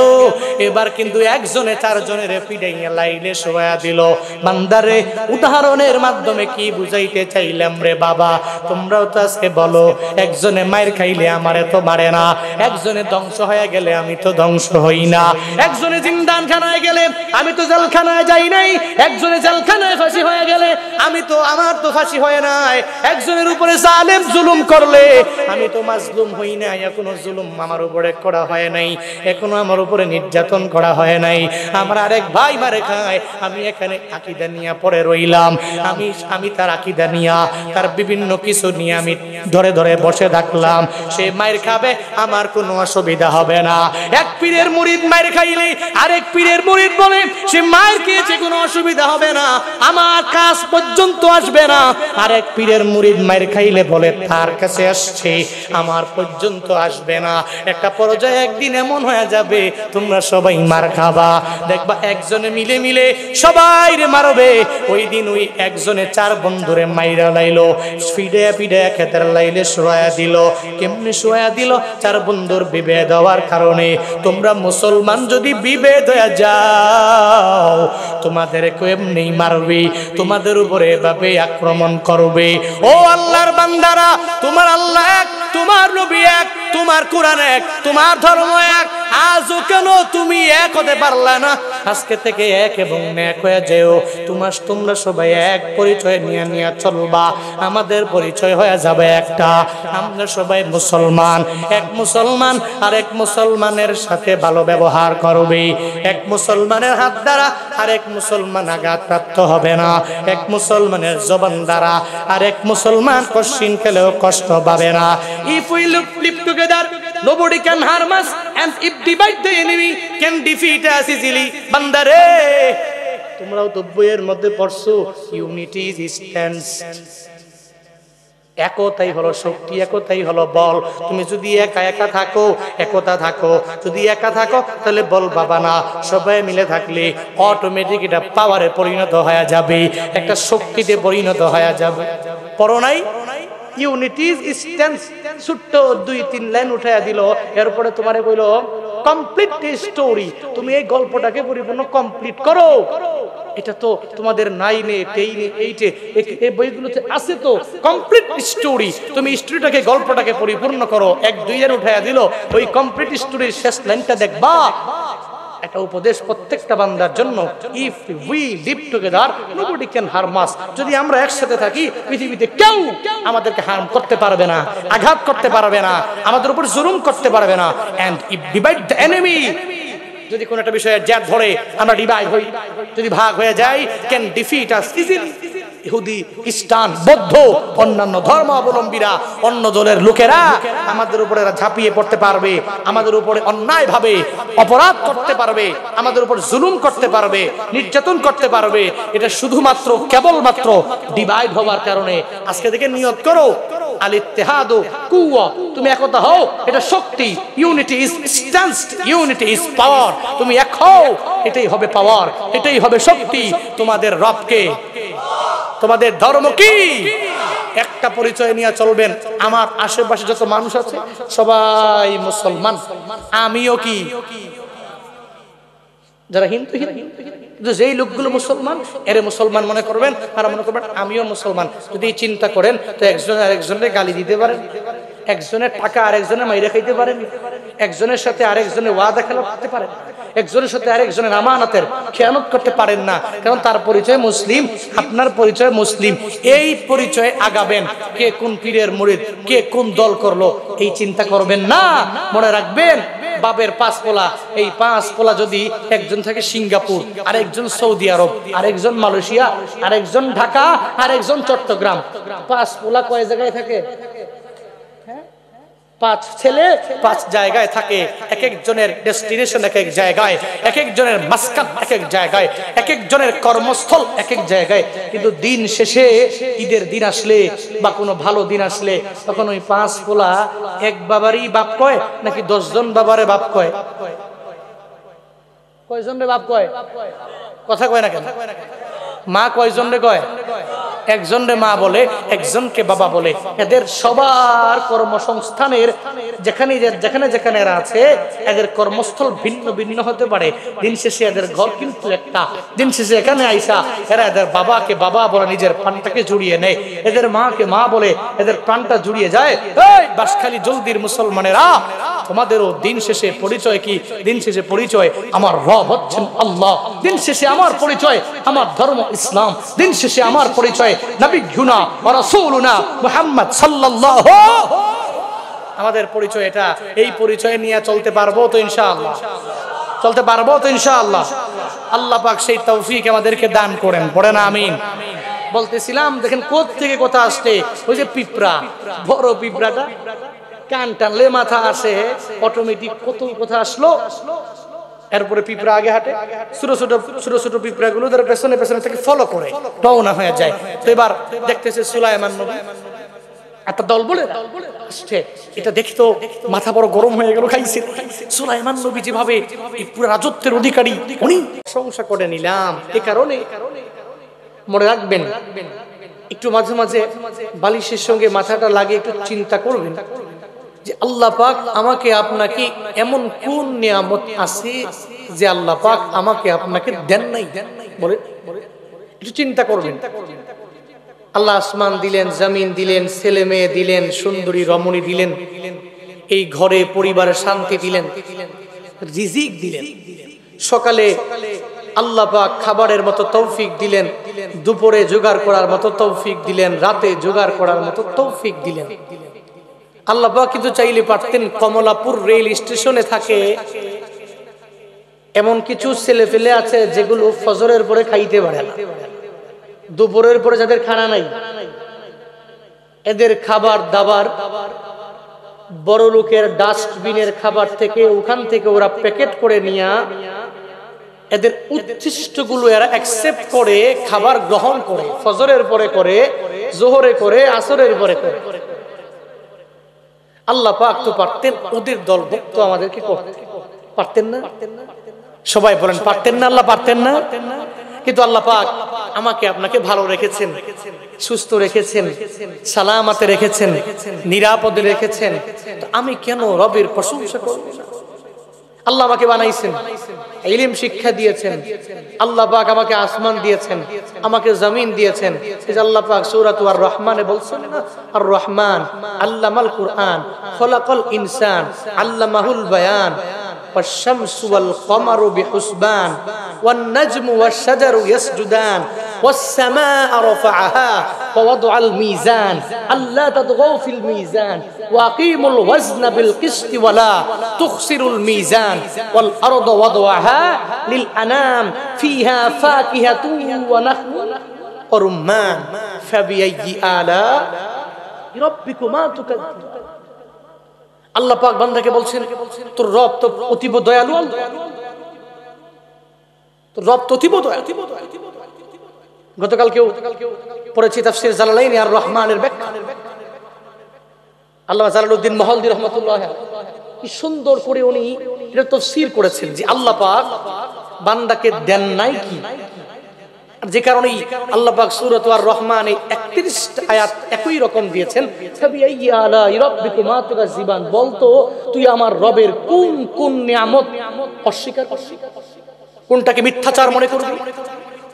এবার কিন্তু একজনে চারজনের পিডেঙে লাইলে শোয়া দিল মান্দারে উদাহরণের মাধ্যমে কি বুঝাইতে চাইলাম রে বাবা তোমরাও তো আজকে বলো একজনে মায়ের খাইলে আমারে তো মারে না একজনে ধ্বংস হয়ে গেলে আমি তো ধ্বংস হই না একজনে জিন্দানখানায় গেলে আমি তো জেলখানায় যাই নাই একজনে জেলখানায় ফাঁসি হয়ে গেলে আমি তো আমার তো ফাঁসি হয় নাই একজনের উপরে জালেম জুলুম করলে আমি তো মাজলুম হই না এখনো জুলুম আমার উপরে করা হয় নাই এখনো আমার উপরে নির্যাতন করা হয় নাই আমার আরেক ভাই মারে খায় আমি এখানে আকিদা নিয়া পরে রইলাম আমি আমি তার আকিদা নিয়া তার বিভিন্ন কিছু নিয়ে আমি ধরে ধরে বসে থাকলাম সে মায়ের খাবে আমার কোনো অসুবিধা হবে না এক পীরের পীরের মুরিদ মায়ের খাইলে আরেক পীরের মুরিদ বলে সে মায়ের খেয়েছে কোনো অসুবিধা হবে না আমার কাজ পর্যন্ত আসবে না আরেক পীরের মুরিদ মায়ের খাইলে বলে তার কাছে আসছে আমার পর্যন্ত আসবে না একটা পর্যায়ে একদিন এমন হয়ে যাবে তোমরা সবাই মার খাবা দেখবা একজনে মিলে মিলে সবাই রে মারবে ওই দিন ওই একজনে চার বন্ধুরে মাইরা লাইলো ফিডে পিডে খেতের লাইলে সোয়া দিল কেমনি সোয়া দিল চার বন্ধুর বিবে দেওয়ার কারণে তোমরা মুসলমান যদি বিভেদ হয়ে যাও তোমাদেরকে এমনি মারবে তোমাদের উপরে এভাবে আক্রমণ করবে ও আল্লাহর বান্দারা তোমার আল্লাহ এক তোমার নবী এক তোমার কোরআন এক তোমার ধর্ম এক আজও কেন তুমি এক হতে পারলা না আজকে থেকে এক এবং এক হয়ে যেও তোমার তোমরা সবাই এক পরিচয় নিয়ে নিয়ে চলবা আমাদের পরিচয় হয়ে যাবে একটা আমরা সবাই মুসলমান এক মুসলমান আর এক মুসলমানের সাথে ভালো ব্যবহার করবে এক মুসলমানের হাত দ্বারা আর এক মুসলমান আঘাত প্রাপ্ত হবে না এক মুসলমানের জবান দ্বারা আর এক মুসলমান কশিন খেলেও কষ্ট পাবে না if we look live together Nobody can harm us, and if divide the enemy, can defeat us easily. Bandare. তোমরাও তো মধ্যে পড়ছো ইউনিটি ইজ স্ট্যান্ডস একতাই হলো শক্তি একতাই হলো বল তুমি যদি একা একা থাকো একতা থাকো যদি একা থাকো তাহলে বল বাবা না সবাই মিলে থাকলে অটোমেটিক এটা পাওয়ারে পরিণত হয়ে যাবে একটা শক্তিতে পরিণত হয়ে যাবে পড়ো নাই ইউনিটিজ স্ট্যান্স ছোট্ট দুই তিন লাইন উঠাইয়া দিল এরপরে তোমারে কইল কমপ্লিট স্টোরি তুমি এই গল্পটাকে পরিপূর্ণ কমপ্লিট করো এটা তো তোমাদের নাইনে টেইনে এইটে এই বইগুলোতে আছে তো কমপ্লিট স্টোরি তুমি স্টোরিটাকে গল্পটাকে পরিপূর্ণ করো এক দুই এর উঠাইয়া দিল ওই কমপ্লিট স্টোরির শেষ লাইনটা দেখবা একটা উপদেশ প্রত্যেকটা বান্দার জন্য if we live together nobody can harm us যদি আমরা একসাথে থাকি পৃথিবীতে কেউ আমাদেরকে হার্ম করতে পারবে না আঘাত করতে পারবে না আমাদের উপর জুলুম করতে পারবে না and if divide the enemy যদি কোনো একটা বিষয়ে জ্যাট ধরে আমরা ডিভাইড হই যদি ভাগ হয়ে যাই ক্যান ডিফিট আস ইজিলি ইহুদি খ্রিস্টান বৌদ্ধ অন্যান্য ধর্ম অবলম্বীরা অন্য দলের লোকেরা আমাদের উপরে ঝাঁপিয়ে পড়তে পারবে আমাদের উপরে অন্যায় ভাবে অপরাধ করতে পারবে আমাদের উপর জুলুম করতে পারবে নির্যাতন করতে পারবে এটা শুধুমাত্র কেবলমাত্র ডিভাইড হওয়ার কারণে আজকে থেকে নিয়ত করো আল কুয়া তুমি একতা হও এটা শক্তি unity is strength unity is power তুমি এক হও এটাই হবে পাওয়ার এটাই হবে শক্তি তোমাদের রবকে তোমাদের ধর্ম কি একটা পরিচয় নিয়ে চলবেন আমার আশেপাশে যত মানুষ আছে সবাই মুসলমান আমিও কি যারা হিন্দু কিন্তু যেই লোকগুলো মুসলমান এরে মুসলমান মনে করবেন আর মনে করবেন আমিও মুসলমান যদি চিন্তা করেন তো একজন আর গালি দিতে পারেন একজনের টাকা আরেকজনের মাইরে খাইতে পারেন একজনের সাথে আরেকজনের ওয়াদা খেলা করতে পারেন একজনের সাথে আরেকজনের আমানাতের খেয়ানত করতে পারেন না কারণ তার পরিচয় মুসলিম আপনার পরিচয় মুসলিম এই পরিচয় আগাবেন কে কোন পীরের মরিদ কে কোন দল করলো এই চিন্তা করবেন না মনে রাখবেন বাবের পাঁচ পোলা এই পাঁচ পোলা যদি একজন থাকে সিঙ্গাপুর আরেকজন সৌদি আরব আরেকজন মালয়েশিয়া আরেকজন ঢাকা আরেকজন চট্টগ্রাম পাঁচ পোলা কয় জায়গায় থাকে পাঁচ ছেলে পাঁচ জায়গায় থাকে এক একজনের ডেস্টিনেশন এক এক জায়গায় এক একজনের মাস্কান এক এক জায়গায় এক একজনের কর্মস্থল এক এক জায়গায় কিন্তু দিন শেষে ঈদের দিন আসলে বা কোনো ভালো দিন আসলে তখন ওই পাঁচ পোলা এক বাবারই বাপ কয় নাকি দশজন বাবারে বাপ কয় কয়জন রে বাপ কয় কথা কয় না কেন মা কয়জন রে কয় একজনরে মা বলে একজনকে বাবা বলে এদের সবার কর্মসংস্থানের যেখানে যেখানে যেখানে এরা আছে এদের কর্মস্থল ভিন্ন ভিন্ন হতে পারে দিন শেষে এদের ঘর কিন্তু একটা দিন শেষে এখানে আইসা এরা এদের বাবাকে বাবা বলে নিজের প্রাণটাকে জুড়িয়ে নেয় এদের মাকে মা বলে এদের প্রাণটা জুড়িয়ে যায় বাসখালি জলদির মুসলমানেরা তোমাদেরও দিন শেষে পরিচয় কি দিন শেষে পরিচয় আমার রব হচ্ছেন আল্লাহ দিন শেষে আমার পরিচয় আমার ধর্ম ইসলাম দিন শেষে আমার পরিচয় আমাদের পরিচয় এটা এই পরিচয় নিয়ে চলতে পারবো তো ইনশাআল্লাহ চলতে পারবো তো ইনশাআল্লাহ আল্লাহ পাক সেই তৌফিক আমাদেরকে দান করেন পড়েন আমিন বলতেছিলাম দেখেন থেকে কথা আসছে ওই যে পিঁপড়া বড় পিঁপড়াটা কান টানলে মাথা আসে অটোমেটিক কত কথা আসলো এরপরে পিঁপড়া আগে হাঁটে ছোট ছোট ছোট ছোট গুলো তার পেছনে পেছনে থেকে ফলো করে রওনা হয়ে যায় তো এবার দেখতেছে সুলাইমান নবী একটা দল বলে এটা দেখি তো মাথা বড় গরম হয়ে গেল খাইছে সুলাইমান নবী যেভাবে পুরো রাজত্বের অধিকারী উনি প্রশংসা করে নিলাম এ কারণে মনে রাখবেন একটু মাঝে মাঝে বালিশের সঙ্গে মাথাটা লাগে একটু চিন্তা করবেন যে আল্লাহ পাক আমাকে আপনাকে এমন কোন নিয়ামত আছে যে আল্লাহ পাক আমাকে আপনাকে দেন নাই বলে একটু চিন্তা করবেন আল্লাহ আসমান দিলেন জমিন দিলেন ছেলে মেয়ে দিলেন সুন্দরী রমণী দিলেন এই ঘরে পরিবারের শান্তি দিলেন রিজিক দিলেন সকালে আল্লাহ পাক খাবারের মতো তৌফিক দিলেন দুপুরে জোগাড় করার মতো তৌফিক দিলেন রাতে জোগাড় করার মতো তৌফিক দিলেন আল্লাহ কিন্তু চাইলে পারতেন কমলাপুর রেল স্টেশনে থাকে এমন কিছু ছেলে ফেলে আছে যেগুলো ফজরের পরে খাইতে পারে দুপুরের পরে যাদের খানা নাই এদের খাবার দাবার বড় লোকের ডাস্টবিনের খাবার থেকে ওখান থেকে ওরা প্যাকেট করে নিয়া এদের গুলো এরা অ্যাকসেপ্ট করে খাবার গ্রহণ করে ফজরের পরে করে জোহরে করে আসরের পরে করে আল্লাহ পাক তো পারতেন ওদের দলভুক্ত আমাদেরকে করতে পারতেন না সবাই বলেন পারতেন না আল্লাহ পারতেন না কিন্তু আল্লাহ পাক আমাকে আপনাকে ভালো রেখেছেন সুস্থ রেখেছেন সালামাতে রেখেছেন নিরাপদে রেখেছেন আমি কেন রবের প্রশংসা করব আল্লাহ আমাকে বানাইছেন ইলিম শিক্ষা দিয়েছেন আল্লাহ আমাকে আসমান দিয়েছেন আমাকে জমিন দিয়েছেন এই যে আল্লাহ পাক সূরা আর রহমানে বলছেন আর রহমান আল্লামাল কুরআন খলাকাল ইনসান আল্লামাহুল বয়ান والشمس والقمر بحسبان والنجم والشجر يسجدان والسماء رفعها ووضع الميزان ألا تطغوا في الميزان وأقيموا الوزن بالقسط ولا تخسروا الميزان والأرض وضعها للأنام فيها فاكهة ونخل ورمان فبأي آلاء ربكما تكذبان আল্লাহ পাক বান্দাকে বলছেন তোর রব তো অতীব দয়ালু তোর রব তো অতীব দয়ালু গতকাল কেউ পড়েছি তাফসির জালালাইনি আর রহমানের ব্যাখ্যা আল্লাহ জালালউদ্দিন মহলদি রহমতুল্লাহ কি সুন্দর করে উনি এটা তফসির করেছেন যে আল্লাহ পাক বান্দাকে দেন নাই কি যে কারণেই আল্লাহ সুরত সূরাত আর রহমানে একত্রিশটা আয়াত একই রকম দিয়েছেন জীবান বলতো তুই আমার রবের কোন কোন নিয়ামত অস্বীকার কোনটাকে মিথ্যাচার মনে করবি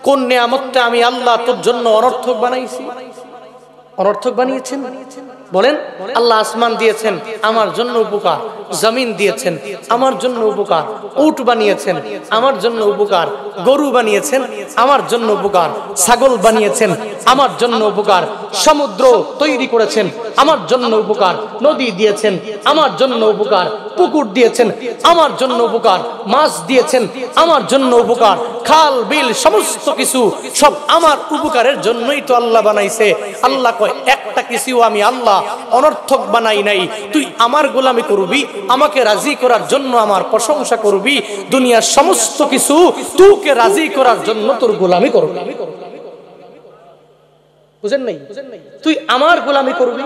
কোন নিয়ামতটা আমি আল্লাহ তোর জন্য অনর্থক বানাইছি অনর্থক বানিয়েছেন বলেন আল্লাহ আসমান দিয়েছেন আমার জন্য উপকার জমিন দিয়েছেন আমার জন্য উপকার উট বানিয়েছেন আমার জন্য উপকার গরু বানিয়েছেন আমার জন্য উপকার ছাগল বানিয়েছেন আমার জন্য উপকার সমুদ্র তৈরি করেছেন আমার জন্য উপকার নদী দিয়েছেন আমার জন্য উপকার পুকুর দিয়েছেন আমার জন্য উপকার মাছ দিয়েছেন আমার জন্য উপকার খাল বিল সমস্ত কিছু সব আমার উপকারের জন্যই তো আল্লাহ বানাইছে আল্লাহ কয় একটা কিছু আমি আল্লাহ আল্লাহ অনর্থক বানাই নাই তুই আমার গোলামি করবি আমাকে রাজি করার জন্য আমার প্রশংসা করবি দুনিয়ার সমস্ত কিছু তুকে রাজি করার জন্য তোর গোলামি করবি বুঝেন নাই তুই আমার গোলামি করবি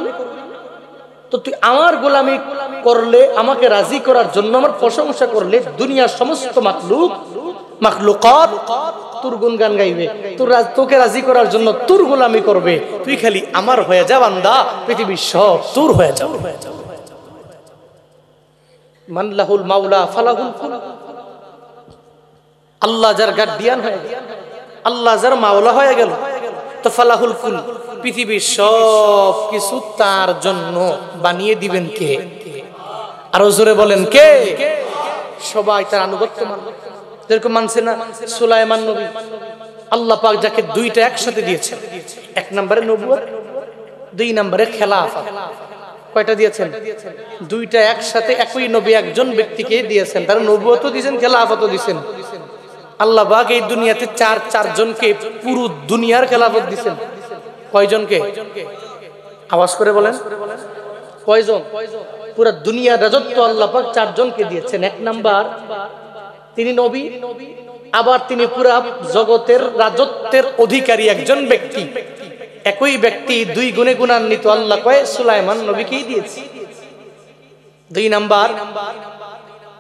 তো তুই আমার গোলামি করলে আমাকে রাজি করার জন্য আমার প্রশংসা করলে দুনিয়ার সমস্ত মাতলুক মাখলুকত তোর গুনগান গাইবে তোর তোকে রাজি করার জন্য তোর গোলামি করবে তুই খালি আমার হয়ে যা বান্দা পৃথিবীর সব তোর হয়ে যাও মানলাহুল মাওলা ফালাহুল আল্লাহ যার গার্ডিয়ান হয়ে আল্লাহ যার মাওলা হয়ে গেল তো ফালাহুল ফুল পৃথিবীর সব কিছু তার জন্য বানিয়ে দিবেন কে আরো জোরে বলেন কে সবাই তার আনুগত্য মানুষ যেরকম মানছে না সুলাইমান নবী আল্লাহ পাক যাকে দুইটা একসাথে দিয়েছে এক নম্বরে নবুয়ত দুই নম্বরে খেলাফা কয়টা দিয়েছেন দুইটা একসাথে একই নবী একজন ব্যক্তিকে দিয়েছেন তার নবুয়ত দিয়েছেন খেলাফত দিয়েছেন আল্লাহ পাক এই দুনিয়াতে চার চার জনকে পুরো দুনিয়ার খেলাফত দিয়েছেন কয়জনকে আওয়াজ করে বলেন কয়জন পুরা দুনিয়ার রাজত্ব আল্লাহ পাক চারজনকে দিয়েছেন এক নাম্বার তিনি নবী আবার তিনি পুরা জগতের রাজত্বের অধিকারী একজন ব্যক্তি একই ব্যক্তি দুই গুণে গুণান্বিত আল্লাহ কয়ে সুলাইমান নবীকে দিয়েছে দুই নাম্বার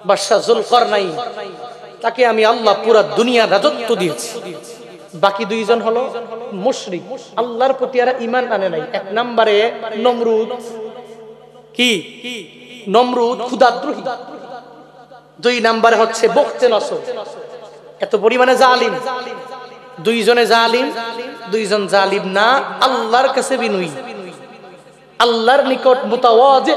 বাদশাহ জুলকর নাই তাকে আমি আল্লাহ পুরা দুনিয়ার রাজত্ব দিয়েছি বাকি দুইজন হলো মুশরিক আল্লাহর প্রতি আর ইমান আনে নাই এক নাম্বারে নমরুদ কি নমরুদ ক্ষুদাদ্রোহী দুই নাম্বারে হচ্ছে বক্তে নসল এত পরিমাণে জালিম দুইজনে জালিম দুইজন জালিম না আল্লাহর কাছে বিনুই আল্লাহর নিকট মুতাওয়াজে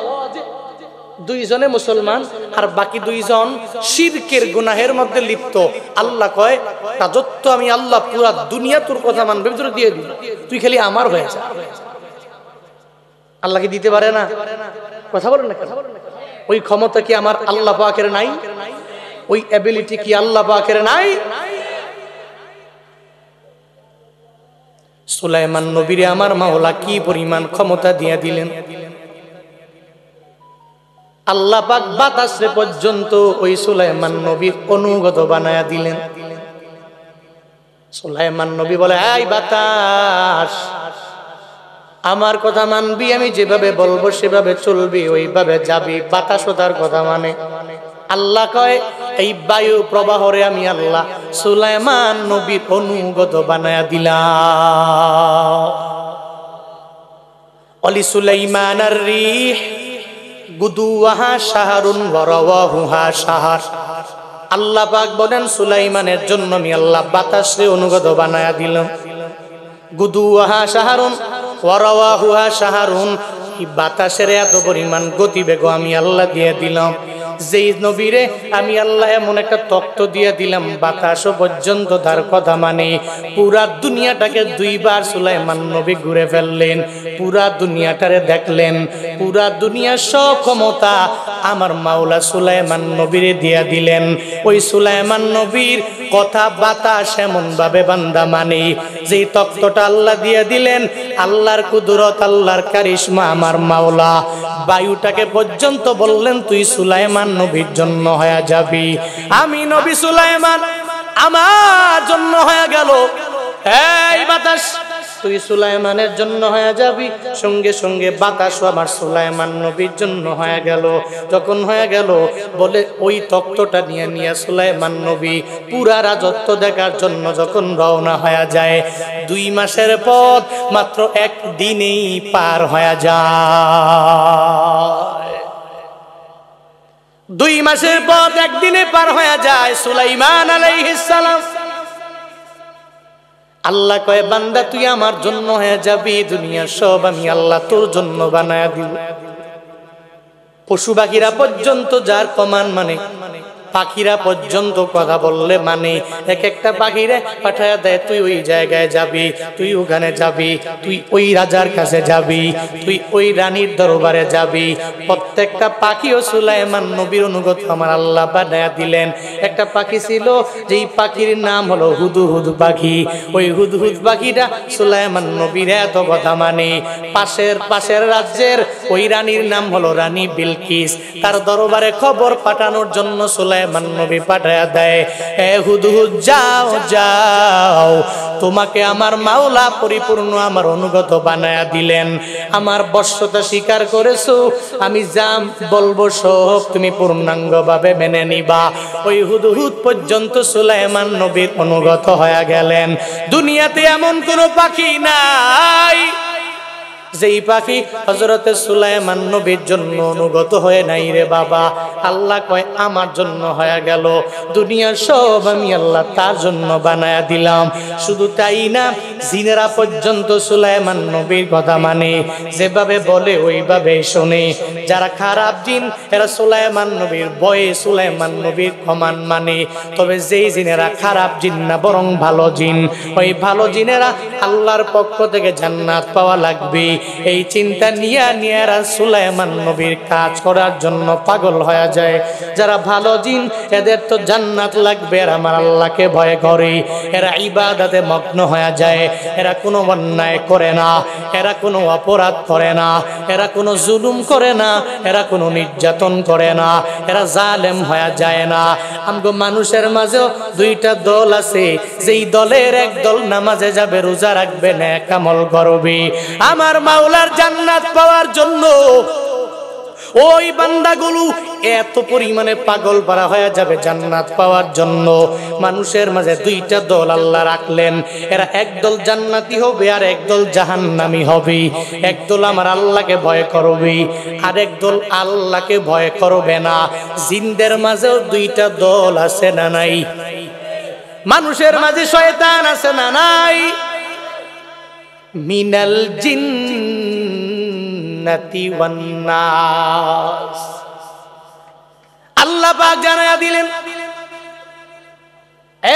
দুইজনে মুসলমান আর বাকি দুইজন শিরকের গুনাহের মধ্যে লিপ্ত আল্লাহ কয় রাজত্ব আমি আল্লাহ পুরা দুনিয়া তোর কথা মানবে ভিতরে দিয়ে দিই তুই খালি আমার হয়ে যা আল্লাহকে দিতে পারে না কথা বলেন না কথা বলেন না ওই ক্ষমতা কি আমার আল্লাহ পাকের নাই ওই অ্যাবিলিটি কি আল্লাহ পাকের নাই সুলাইমান নবীরে আমার মাওলা কি পরিমাণ ক্ষমতা দিয়া দিলেন আল্লাহ পাক বাতাসে পর্যন্ত ওই সুলাইমান নবীর অনুগত বানায়া দিলেন সুলাইমান নবী বলে এই বাতাস আমার কথা মানবি আমি যেভাবে বলবো সেভাবে চলবি ওইভাবে যাবি বাতাসও তার কথা মানে আল্লাহ কয় এই বায়ু প্রবাহরে আমি আল্লাহ সুলাইমান নবী অনুগত বানায়া দিলা অলি সুলাইমান আর রিহ গুদুয়াহা সাহারুন বরওয়াহুহা সাহার আল্লাহ পাক বলেন সুলাইমানের জন্য আমি আল্লাহ বাতাসে অনুগত বানায়া দিলাম গুদুয়াহা সাহারুন ওয়ারাওয়া হুয়া সাহারুন বাতাসের এত পরিমাণ গতিবেগ আমি আল্লাহ দিয়ে দিলাম যেই নবীরে আমি আল্লাহ এমন একটা তক্ত দিয়ে দিলাম বাতাসও পর্যন্ত তার কথা মানে পুরা দুনিয়াটাকে দুইবার সুলাইমান নবী ঘুরে ফেললেন পুরা দুনিয়াটারে দেখলেন পুরা দুনিয়ার সব ক্ষমতা আমার মাওলা সুলাইমান নবীরে দিয়া দিলেন ওই সুলাইমান নবীর কথা বাতাস এমন ভাবে বান্দা মানে যে তক্তটা আল্লাহ দিয়ে দিলেন আল্লাহর কুদরত আল্লাহর কারিশমা আমার মাওলা বায়ুটাকে পর্যন্ত বললেন তুই সুলাইমান সুলাইমান নবীর জন্য হয়ে যাবি আমি নবী সুলাইমান আমার জন্য হয়ে গেল এই বাতাস তুই সুলাইমানের জন্য হয়ে যাবি সঙ্গে সঙ্গে বাতাস আমার সুলাইমান নবীর জন্য হয়ে গেল যখন হয়ে গেল বলে ওই তত্ত্বটা নিয়ে নিয়ে সুলাইমান নবী পুরা রাজত্ব দেখার জন্য যখন রওনা হয়ে যায় দুই মাসের পথ মাত্র এক দিনেই পার হয়ে যায় দুই মাসের পথ একদিনে পার হয়ে যায় সুলাইমান সালাম আল্লাহ কয় বান্দা তুই আমার জন্য হয়ে যাবি দুনিয়ার সব আমি আল্লাহ তোর জন্য বানায় দিব পশু পাখিরা পর্যন্ত যার কমান মানে পাখিরা পর্যন্ত কথা বললে মানে এক একটা পাখিরে পাঠায় দেয় তুই ওই জায়গায় যাবি তুই ওখানে যাবি তুই ওই রাজার কাছে যাবি তুই ওই রানীর দরবারে যাবি প্রত্যেকটা পাখিও সুলাইমান নবীর অনুগত আমার আল্লাহ বানায়া দিলেন একটা পাখি ছিল যেই পাখির নাম হলো হুদু হুদ পাখি ওই হুদহুদ হুদ পাখিটা সুলাইমান নবীর এত কথা মানে পাশের পাশের রাজ্যের ওই রানীর নাম হলো রানী বিলকিস তার দরবারে খবর পাঠানোর জন্য সুলাই সুলাইমান নবী পাঠায়া দেয় এ হুদহুদ যাও যাও তোমাকে আমার মাওলা পরিপূর্ণ আমার অনুগত বানায়া দিলেন আমার বর্ষতা স্বীকার করেছো আমি যা বলবো সব তুমি পূর্ণাঙ্গভাবে মেনে নিবা ওই হুদহুদ পর্যন্ত সুলাইমান নবীর অনুগত হয়ে গেলেন দুনিয়াতে এমন কোনো পাখি নাই যেই পাখি হজরতে সুলাইমান নবীর জন্য অনুগত হয়ে নাই রে বাবা আল্লাহ কয় আমার জন্য হয়ে গেল দুনিয়ার সব আমি আল্লাহ তার জন্য বানায়া দিলাম শুধু তাই না জিনেরা পর্যন্ত সুলাইমান নবীর কথা মানে যেভাবে বলে ওইভাবে শোনে যারা খারাপ দিন এরা সুলাইমান নবীর বয়ে সুলাইমান নবীর কমান মানে তবে যেই জিনেরা খারাপ জিন না বরং ভালো জিন ওই ভালো জিনেরা আল্লাহর পক্ষ থেকে জান্নাত পাওয়া লাগবে এই চিন্তা নিয়া নিয়ারা সুলাইমান নবীর কাজ করার জন্য পাগল হয়ে যায় যারা ভালো জিন এদের তো জান্নাত লাগবে আর আমার আল্লাহকে ভয় করে এরা ইবাদাতে মগ্ন হয়ে যায় এরা কোনো অন্যায় করে না এরা কোনো অপরাধ করে না এরা কোনো জুলুম করে না এরা কোনো নির্যাতন করে না এরা জালেম হয়ে যায় না আমগো মানুষের মাঝেও দুইটা দল আছে যেই দলের এক দল নামাজে যাবে রোজা রাখবে না কামল করবে আমার মা মাওলার জান্নাত পাওয়ার জন্য ওই বান্দাগুলো এত পরিমাণে পাগল পারা হয়ে যাবে জান্নাত পাওয়ার জন্য মানুষের মাঝে দুইটা দল আল্লাহ রাখলেন এরা একদল জান্নাতি হবে আর একদল জাহান্নামি হবে একদল আমার আল্লাহকে ভয় করবে আর একদল আল্লাহকে ভয় করবে না জিন্দের মাঝেও দুইটা দল আছে না নাই মানুষের মাঝে শয়তান আছে না নাই মিনাল জিন্নি জিন্নাতি ওয়ান্নাস আল্লাহ পাক জানায়া দিলেন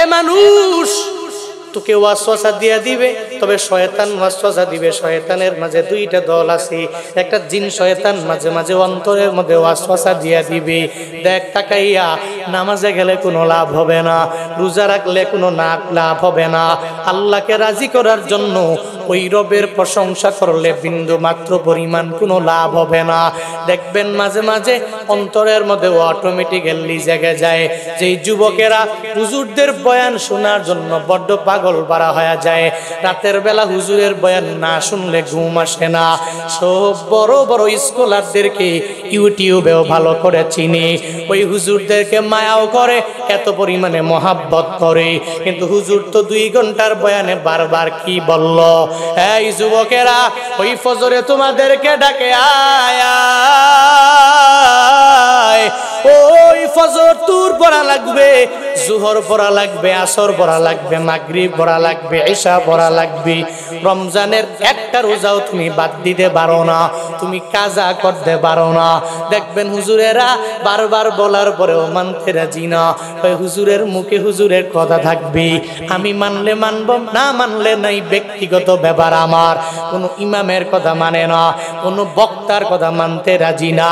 এ মানুষ তোকে ওয়াসওয়াসা দিয়া দিবে তবে শয়তান ওয়াসওয়াসা দিবে শয়তানের মাঝে দুইটা দল আছে একটা জিন শয়তান মাঝে মাঝে অন্তরের মধ্যে ওয়াসওয়াসা দিয়া দিবে দেখ তাকাইয়া নামাজে গেলে কোনো লাভ হবে না রোজা রাখলে কোনো লাভ হবে না আল্লাহকে রাজি করার জন্য ঐরবের প্রশংসা করলে বিন্দু মাত্র পরিমাণ কোনো লাভ হবে না দেখবেন মাঝে মাঝে অন্তরের মধ্যে অটোমেটিক্যালি জেগে যায় যেই যুবকেরা হুজুরদের বয়ান শোনার জন্য বড্ড পাগল বাড়া হয়ে যায় রাতের বেলা হুজুরের বয়ান না শুনলে ঘুম আসে না সব বড় বড় স্কলারদেরকে ইউটিউবেও ভালো করে চিনি ওই হুজুরদেরকে মায়াও করে এত পরিমাণে মহাব্বত করে কিন্তু হুজুর তো দুই ঘন্টার বয়ানে বারবার কি বলল এই যুবকেরা ওই ফজরে তোমাদেরকে ডাকে আয়া ওই ফজর তুর পড়া লাগবে জুহর পড়া লাগবে আসর পড়া লাগবে মাগরিব পড়া লাগবে ঈশা পড়া লাগবে রমজানের এক একটা রোজাও তুমি বাদ দিতে পারো না তুমি কাজা করতে পারো না দেখবেন হুজুরেরা বারবার বলার পরেও মানতে রাজি না ওই হুজুরের মুখে হুজুরের কথা থাকবে আমি মানলে মানব না মানলে নাই ব্যক্তিগত ব্যাপার আমার কোনো ইমামের কথা মানে না কোনো বক্তার কথা মানতে রাজি না